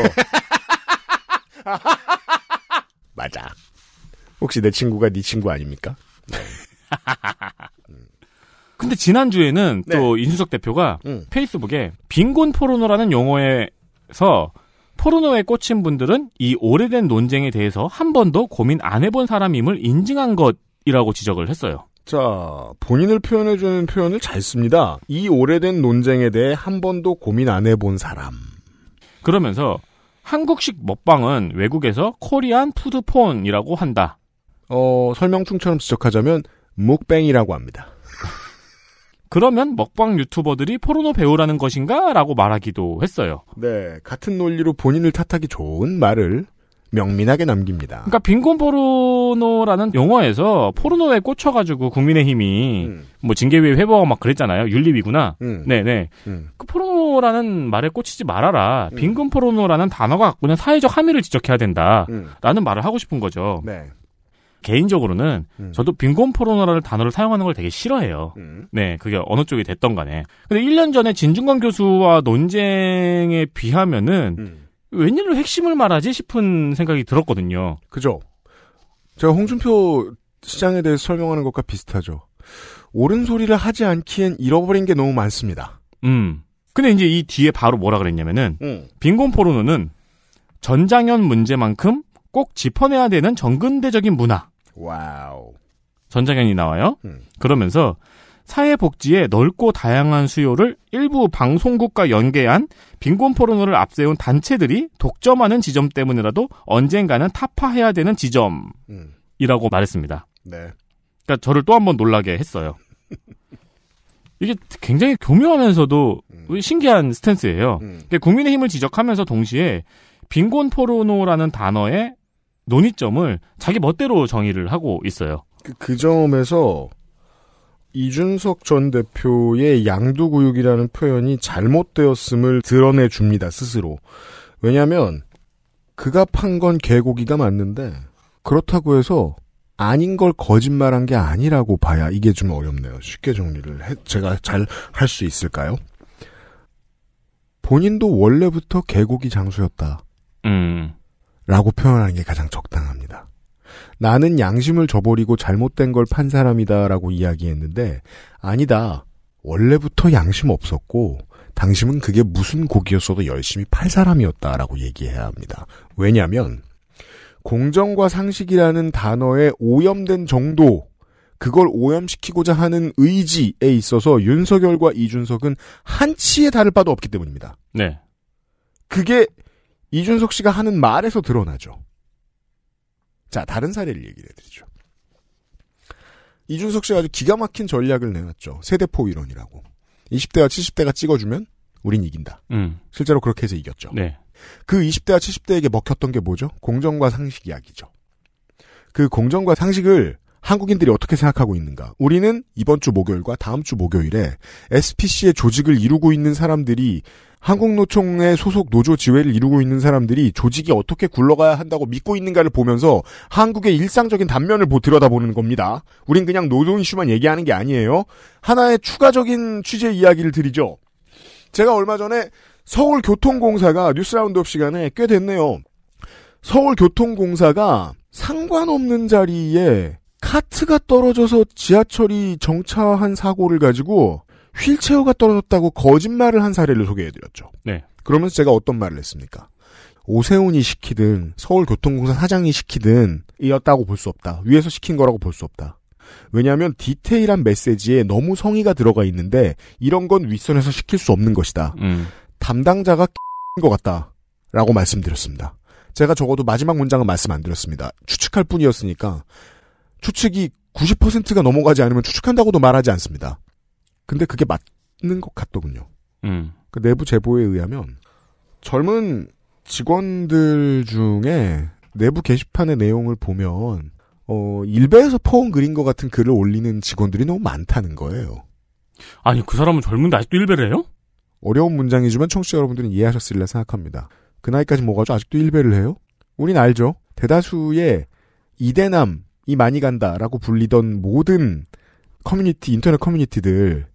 *laughs* 맞아. 혹시 내 친구가 네 친구 아닙니까? *laughs* 근데 지난주에는 네. 또 이준석 대표가 음. 페이스북에 빈곤 포르노라는 용어에서 포르노에 꽂힌 분들은 이 오래된 논쟁에 대해서 한 번도 고민 안 해본 사람임을 인증한 것이라고 지적을 했어요. 자, 본인을 표현해주는 표현을 잘 씁니다. 이 오래된 논쟁에 대해 한 번도 고민 안 해본 사람. 그러면서 한국식 먹방은 외국에서 코리안 푸드폰이라고 한다. 어, 설명충처럼 지적하자면 묵뱅이라고 합니다. 그러면 먹방 유튜버들이 포르노 배우라는 것인가? 라고 말하기도 했어요. 네. 같은 논리로 본인을 탓하기 좋은 말을 명민하게 남깁니다. 그러니까 빈곤 포르노라는 용어에서 포르노에 꽂혀가지고 국민의힘이 음. 뭐 징계위에 회부하고 막 그랬잖아요. 윤리위구나. 음. 네네. 네. 음. 그 포르노라는 말에 꽂히지 말아라. 음. 빈곤 포르노라는 단어가 갖고 있는 사회적 함의를 지적해야 된다라는 음. 말을 하고 싶은 거죠. 네. 개인적으로는 음. 저도 빈곤 포르노라는 단어를 사용하는 걸 되게 싫어해요. 음. 네, 그게 어느 쪽이 됐던 간에. 근데 1년 전에 진중권 교수와 논쟁에 비하면은 음. 웬일로 핵심을 말하지 싶은 생각이 들었거든요. 그죠. 제가 홍준표 시장에 대해서 설명하는 것과 비슷하죠. 옳은 소리를 하지 않기엔 잃어버린 게 너무 많습니다. 음. 근데 이제 이 뒤에 바로 뭐라 그랬냐면은 음. 빈곤 포르노는 전장현 문제만큼 꼭 짚어내야 되는 정근대적인 문화. 와우. 전장현이 나와요. 음. 그러면서 사회복지의 넓고 다양한 수요를 일부 방송국과 연계한 빈곤 포르노를 앞세운 단체들이 독점하는 지점 때문이라도 언젠가는 타파해야 되는 지점이라고 음. 말했습니다. 네. 그러니까 저를 또 한 번 놀라게 했어요. *laughs* 이게 굉장히 교묘하면서도 음. 신기한 스탠스예요. 음. 국민의힘을 지적하면서 동시에 빈곤 포르노라는 단어에 논의점을 자기 멋대로 정의를 하고 있어요. 그, 그 점에서 이준석 전 대표의 양두구육이라는 표현이 잘못되었음을 드러내 줍니다, 스스로. 왜냐면, 그가 판 건 개고기가 맞는데, 그렇다고 해서 아닌 걸 거짓말한 게 아니라고 봐야 이게 좀 어렵네요. 쉽게 정리를 해, 제가 잘 할 수 있을까요? 본인도 원래부터 개고기 장수였다. 음. 라고 표현하는 게 가장 적당합니다. 나는 양심을 저버리고 잘못된 걸 판 사람이다 라고 이야기했는데, 아니다. 원래부터 양심 없었고, 당신은 그게 무슨 곡이었어도 열심히 팔 사람이었다 라고 얘기해야 합니다. 왜냐면, 공정과 상식이라는 단어에 오염된 정도, 그걸 오염시키고자 하는 의지에 있어서 윤석열과 이준석은 한치의 다를 바도 없기 때문입니다. 네. 그게 이준석 씨가 하는 말에서 드러나죠. 자, 다른 사례를 얘기를 해드리죠. 이준석 씨가 아주 기가 막힌 전략을 내놨죠. 세대포 이론이라고. 20대와 70대가 찍어주면 우린 이긴다. 음. 실제로 그렇게 해서 이겼죠. 네. 그 20대와 70대에게 먹혔던 게 뭐죠? 공정과 상식 이야기죠. 그 공정과 상식을 한국인들이 어떻게 생각하고 있는가? 우리는 이번 주 목요일과 다음 주 목요일에 SPC의 조직을 이루고 있는 사람들이 한국노총의 소속 노조 지회를 이루고 있는 사람들이 조직이 어떻게 굴러가야 한다고 믿고 있는가를 보면서 한국의 일상적인 단면을 들여다보는 겁니다. 우린 그냥 노동 이슈만 얘기하는 게 아니에요. 하나의 추가적인 취재 이야기를 드리죠. 제가 얼마 전에 서울교통공사가 뉴스라운드업 시간에 꽤 됐네요. 서울교통공사가 상관없는 자리에 카트가 떨어져서 지하철이 정차한 사고를 가지고 휠체어가 떨어졌다고 거짓말을 한 사례를 소개해드렸죠. 네. 그러면서 제가 어떤 말을 했습니까? 오세훈이 시키든 서울교통공사 사장이 시키든 이었다고 볼 수 없다. 위에서 시킨 거라고 볼 수 없다. 왜냐하면 디테일한 메시지에 너무 성의가 들어가 있는데 이런 건 윗선에서 시킬 수 없는 것이다. 음. 담당자가 낀것 같다. 라고 말씀드렸습니다. 제가 적어도 마지막 문장은 말씀 안 드렸습니다. 추측할 뿐이었으니까 추측이 90%가 넘어가지 않으면 추측한다고도 말하지 않습니다. 근데 그게 맞는 것 같더군요. 음. 그 내부 제보에 의하면 젊은 직원들 중에 내부 게시판의 내용을 보면 어, 일베에서 포옹 그린 것 같은 글을 올리는 직원들이 너무 많다는 거예요. 아니 그 사람은 젊은데 아직도 일베를 해요? 어려운 문장이지만 청취자 여러분들은 이해하셨으리라 생각합니다. 그 나이까지 뭐가죠? 아직도 일베를 해요? 우린 알죠. 대다수의 이대남이 많이 간다라고 불리던 모든 커뮤니티 인터넷 커뮤니티들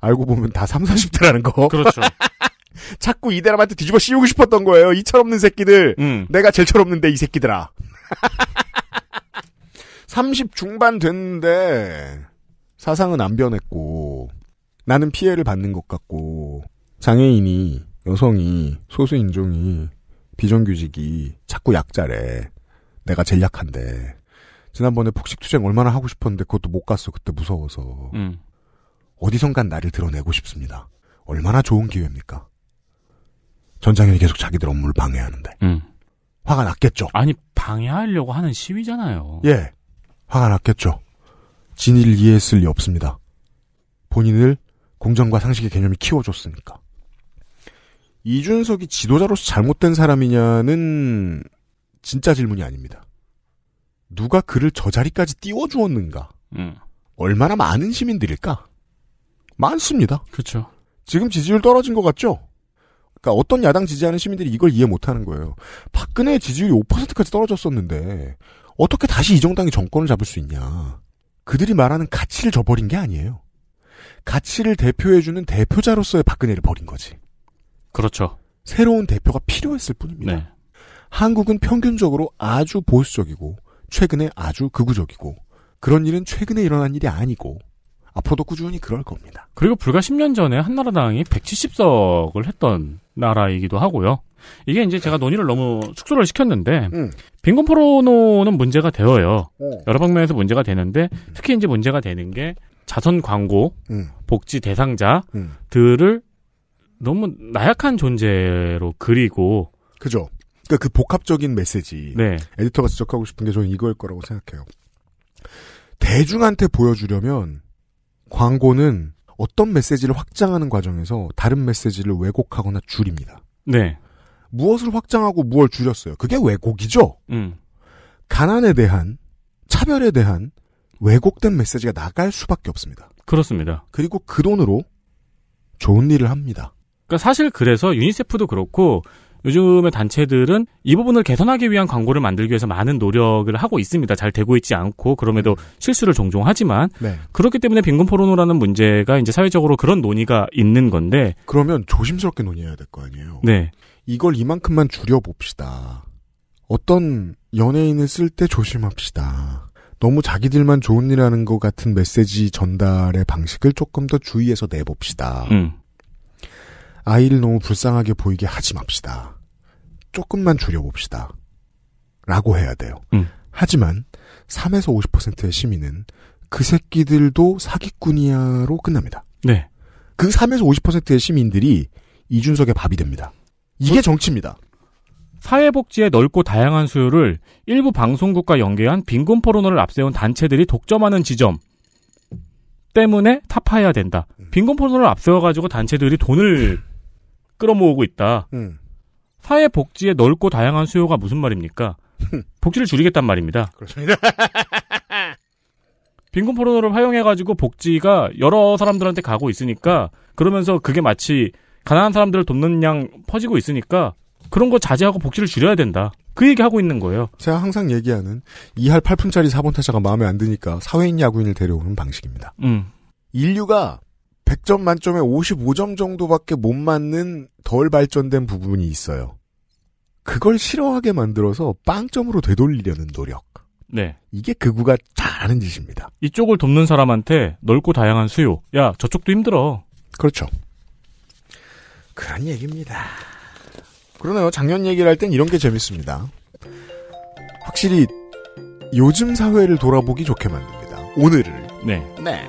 알고 보면 다 3, 40대라는 거. 그렇죠. *laughs* 자꾸 이대람한테 뒤집어 씌우고 싶었던 거예요. 이 철없는 새끼들. 음. 내가 제일 철없는데 이 새끼들아. 30 *laughs* 중반 됐는데 사상은 안 변했고 나는 피해를 받는 것 같고 장애인이 여성이 소수인종이 비정규직이 자꾸 약자래. 내가 제일 약한데 지난번에 폭식투쟁 얼마나 하고 싶었는데 그것도 못 갔어. 그때 무서워서. 음. 어디선가 나를 드러내고 싶습니다. 얼마나 좋은 기회입니까? 전장현이 계속 자기들 업무를 방해하는데. 음. 화가 났겠죠. 아니 방해하려고 하는 시위잖아요. 예, 화가 났겠죠. 진일를 이해했을 리 없습니다. 본인을 공정과 상식의 개념이 키워줬으니까. 이준석이 지도자로서 잘못된 사람이냐는 진짜 질문이 아닙니다. 누가 그를 저 자리까지 띄워주었는가? 음. 얼마나 많은 시민들일까? 많습니다. 그렇죠. 지금 지지율 떨어진 것 같죠? 그러니까 어떤 야당 지지하는 시민들이 이걸 이해 못하는 거예요. 박근혜 지지율이 5%까지 떨어졌었는데 어떻게 다시 이 정당이 정권을 잡을 수 있냐? 그들이 말하는 가치를 저버린 게 아니에요. 가치를 대표해주는 대표자로서의 박근혜를 버린 거지. 그렇죠. 새로운 대표가 필요했을 뿐입니다. 네. 한국은 평균적으로 아주 보수적이고 최근에 아주 극우적이고 그런 일은 최근에 일어난 일이 아니고 앞으로도 꾸준히 그럴 겁니다. 그리고 불과 10년 전에 한나라당이 170석을 했던 나라이기도 하고요. 이게 이제 제가 논의를 너무 축소를 시켰는데 음. 빈곤 포로노는 문제가 되어요. 어. 여러 방면에서 문제가 되는데 특히 이제 문제가 되는 게 자선 광고, 음. 복지 대상자들을 음. 너무 나약한 존재로 그리고 그죠. 그러니까 그 복합적인 메시지. 네. 에디터가 지적하고 싶은 게 저는 이거일 거라고 생각해요. 대중한테 보여주려면 광고는 어떤 메시지를 확장하는 과정에서 다른 메시지를 왜곡하거나 줄입니다. 네. 무엇을 확장하고 무엇을 줄였어요. 그게 왜곡이죠. 음. 가난에 대한 차별에 대한 왜곡된 메시지가 나갈 수밖에 없습니다. 그렇습니다. 그리고 그 돈으로 좋은 일을 합니다. 그러니까 사실 그래서 유니세프도 그렇고 요즘의 단체들은 이 부분을 개선하기 위한 광고를 만들기 위해서 많은 노력을 하고 있습니다. 잘 되고 있지 않고 그럼에도 음. 실수를 종종 하지만 네. 그렇기 때문에 빈곤 포르노라는 문제가 이제 사회적으로 그런 논의가 있는 건데 그러면 조심스럽게 논의해야 될 거 아니에요. 네. 이걸 이만큼만 줄여 봅시다. 어떤 연예인을 쓸 때 조심합시다. 너무 자기들만 좋은 일하는 것 같은 메시지 전달의 방식을 조금 더 주의해서 내봅시다. 음. 아이를 너무 불쌍하게 보이게 하지 맙시다. 조금만 줄여봅시다. 라고 해야 돼요. 음. 하지만 3에서 50%의 시민은 그 새끼들도 사기꾼이야로 끝납니다. 네. 그 3에서 50%의 시민들이 이준석의 밥이 됩니다. 이게 정치입니다. 사회복지의 넓고 다양한 수요를 일부 방송국과 연계한 빈곤 포르노를 앞세운 단체들이 독점하는 지점 때문에 타파해야 된다. 음. 빈곤 포르노를 앞세워가지고 단체들이 돈을 끌어모으고 있다. 음. 사회 복지의 넓고 다양한 수요가 무슨 말입니까? *laughs* 복지를 줄이겠단 말입니다. 그렇습니다. *laughs* 빈곤 포르노를 활용해가지고 복지가 여러 사람들한테 가고 있으니까 그러면서 그게 마치 가난한 사람들을 돕는 양 퍼지고 있으니까 그런 거 자제하고 복지를 줄여야 된다. 그 얘기하고 있는 거예요. 제가 항상 얘기하는 2할 8푼짜리 4번 타자가 마음에 안 드니까 사회인 야구인을 데려오는 방식입니다. 음. 인류가 100점 만점에 55점 정도밖에 못 맞는 덜 발전된 부분이 있어요. 그걸 싫어하게 만들어서 빵점으로 되돌리려는 노력. 네. 이게 극우가 잘하는 짓입니다. 이쪽을 돕는 사람한테 넓고 다양한 수요. 야, 저쪽도 힘들어. 그렇죠. 그런 얘기입니다. 그러네요. 작년 얘기를 할 땐 이런 게 재밌습니다. 확실히 요즘 사회를 돌아보기 좋게 만듭니다. 오늘을. 네. 네.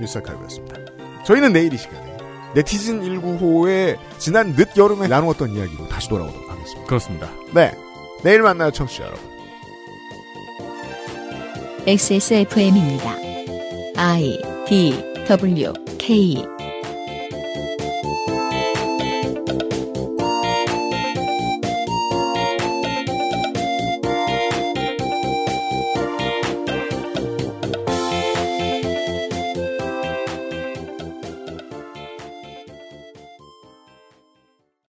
뉴스 아카이브였습니다. 저희는 내일 이 시간에 네티즌 19호의 지난 늦여름에 나누었던 이야기로 다시 돌아오도록 하겠습니다. 그렇습니다. 네. 내일 만나요, 청취자 여러분. XSFM입니다. I D W K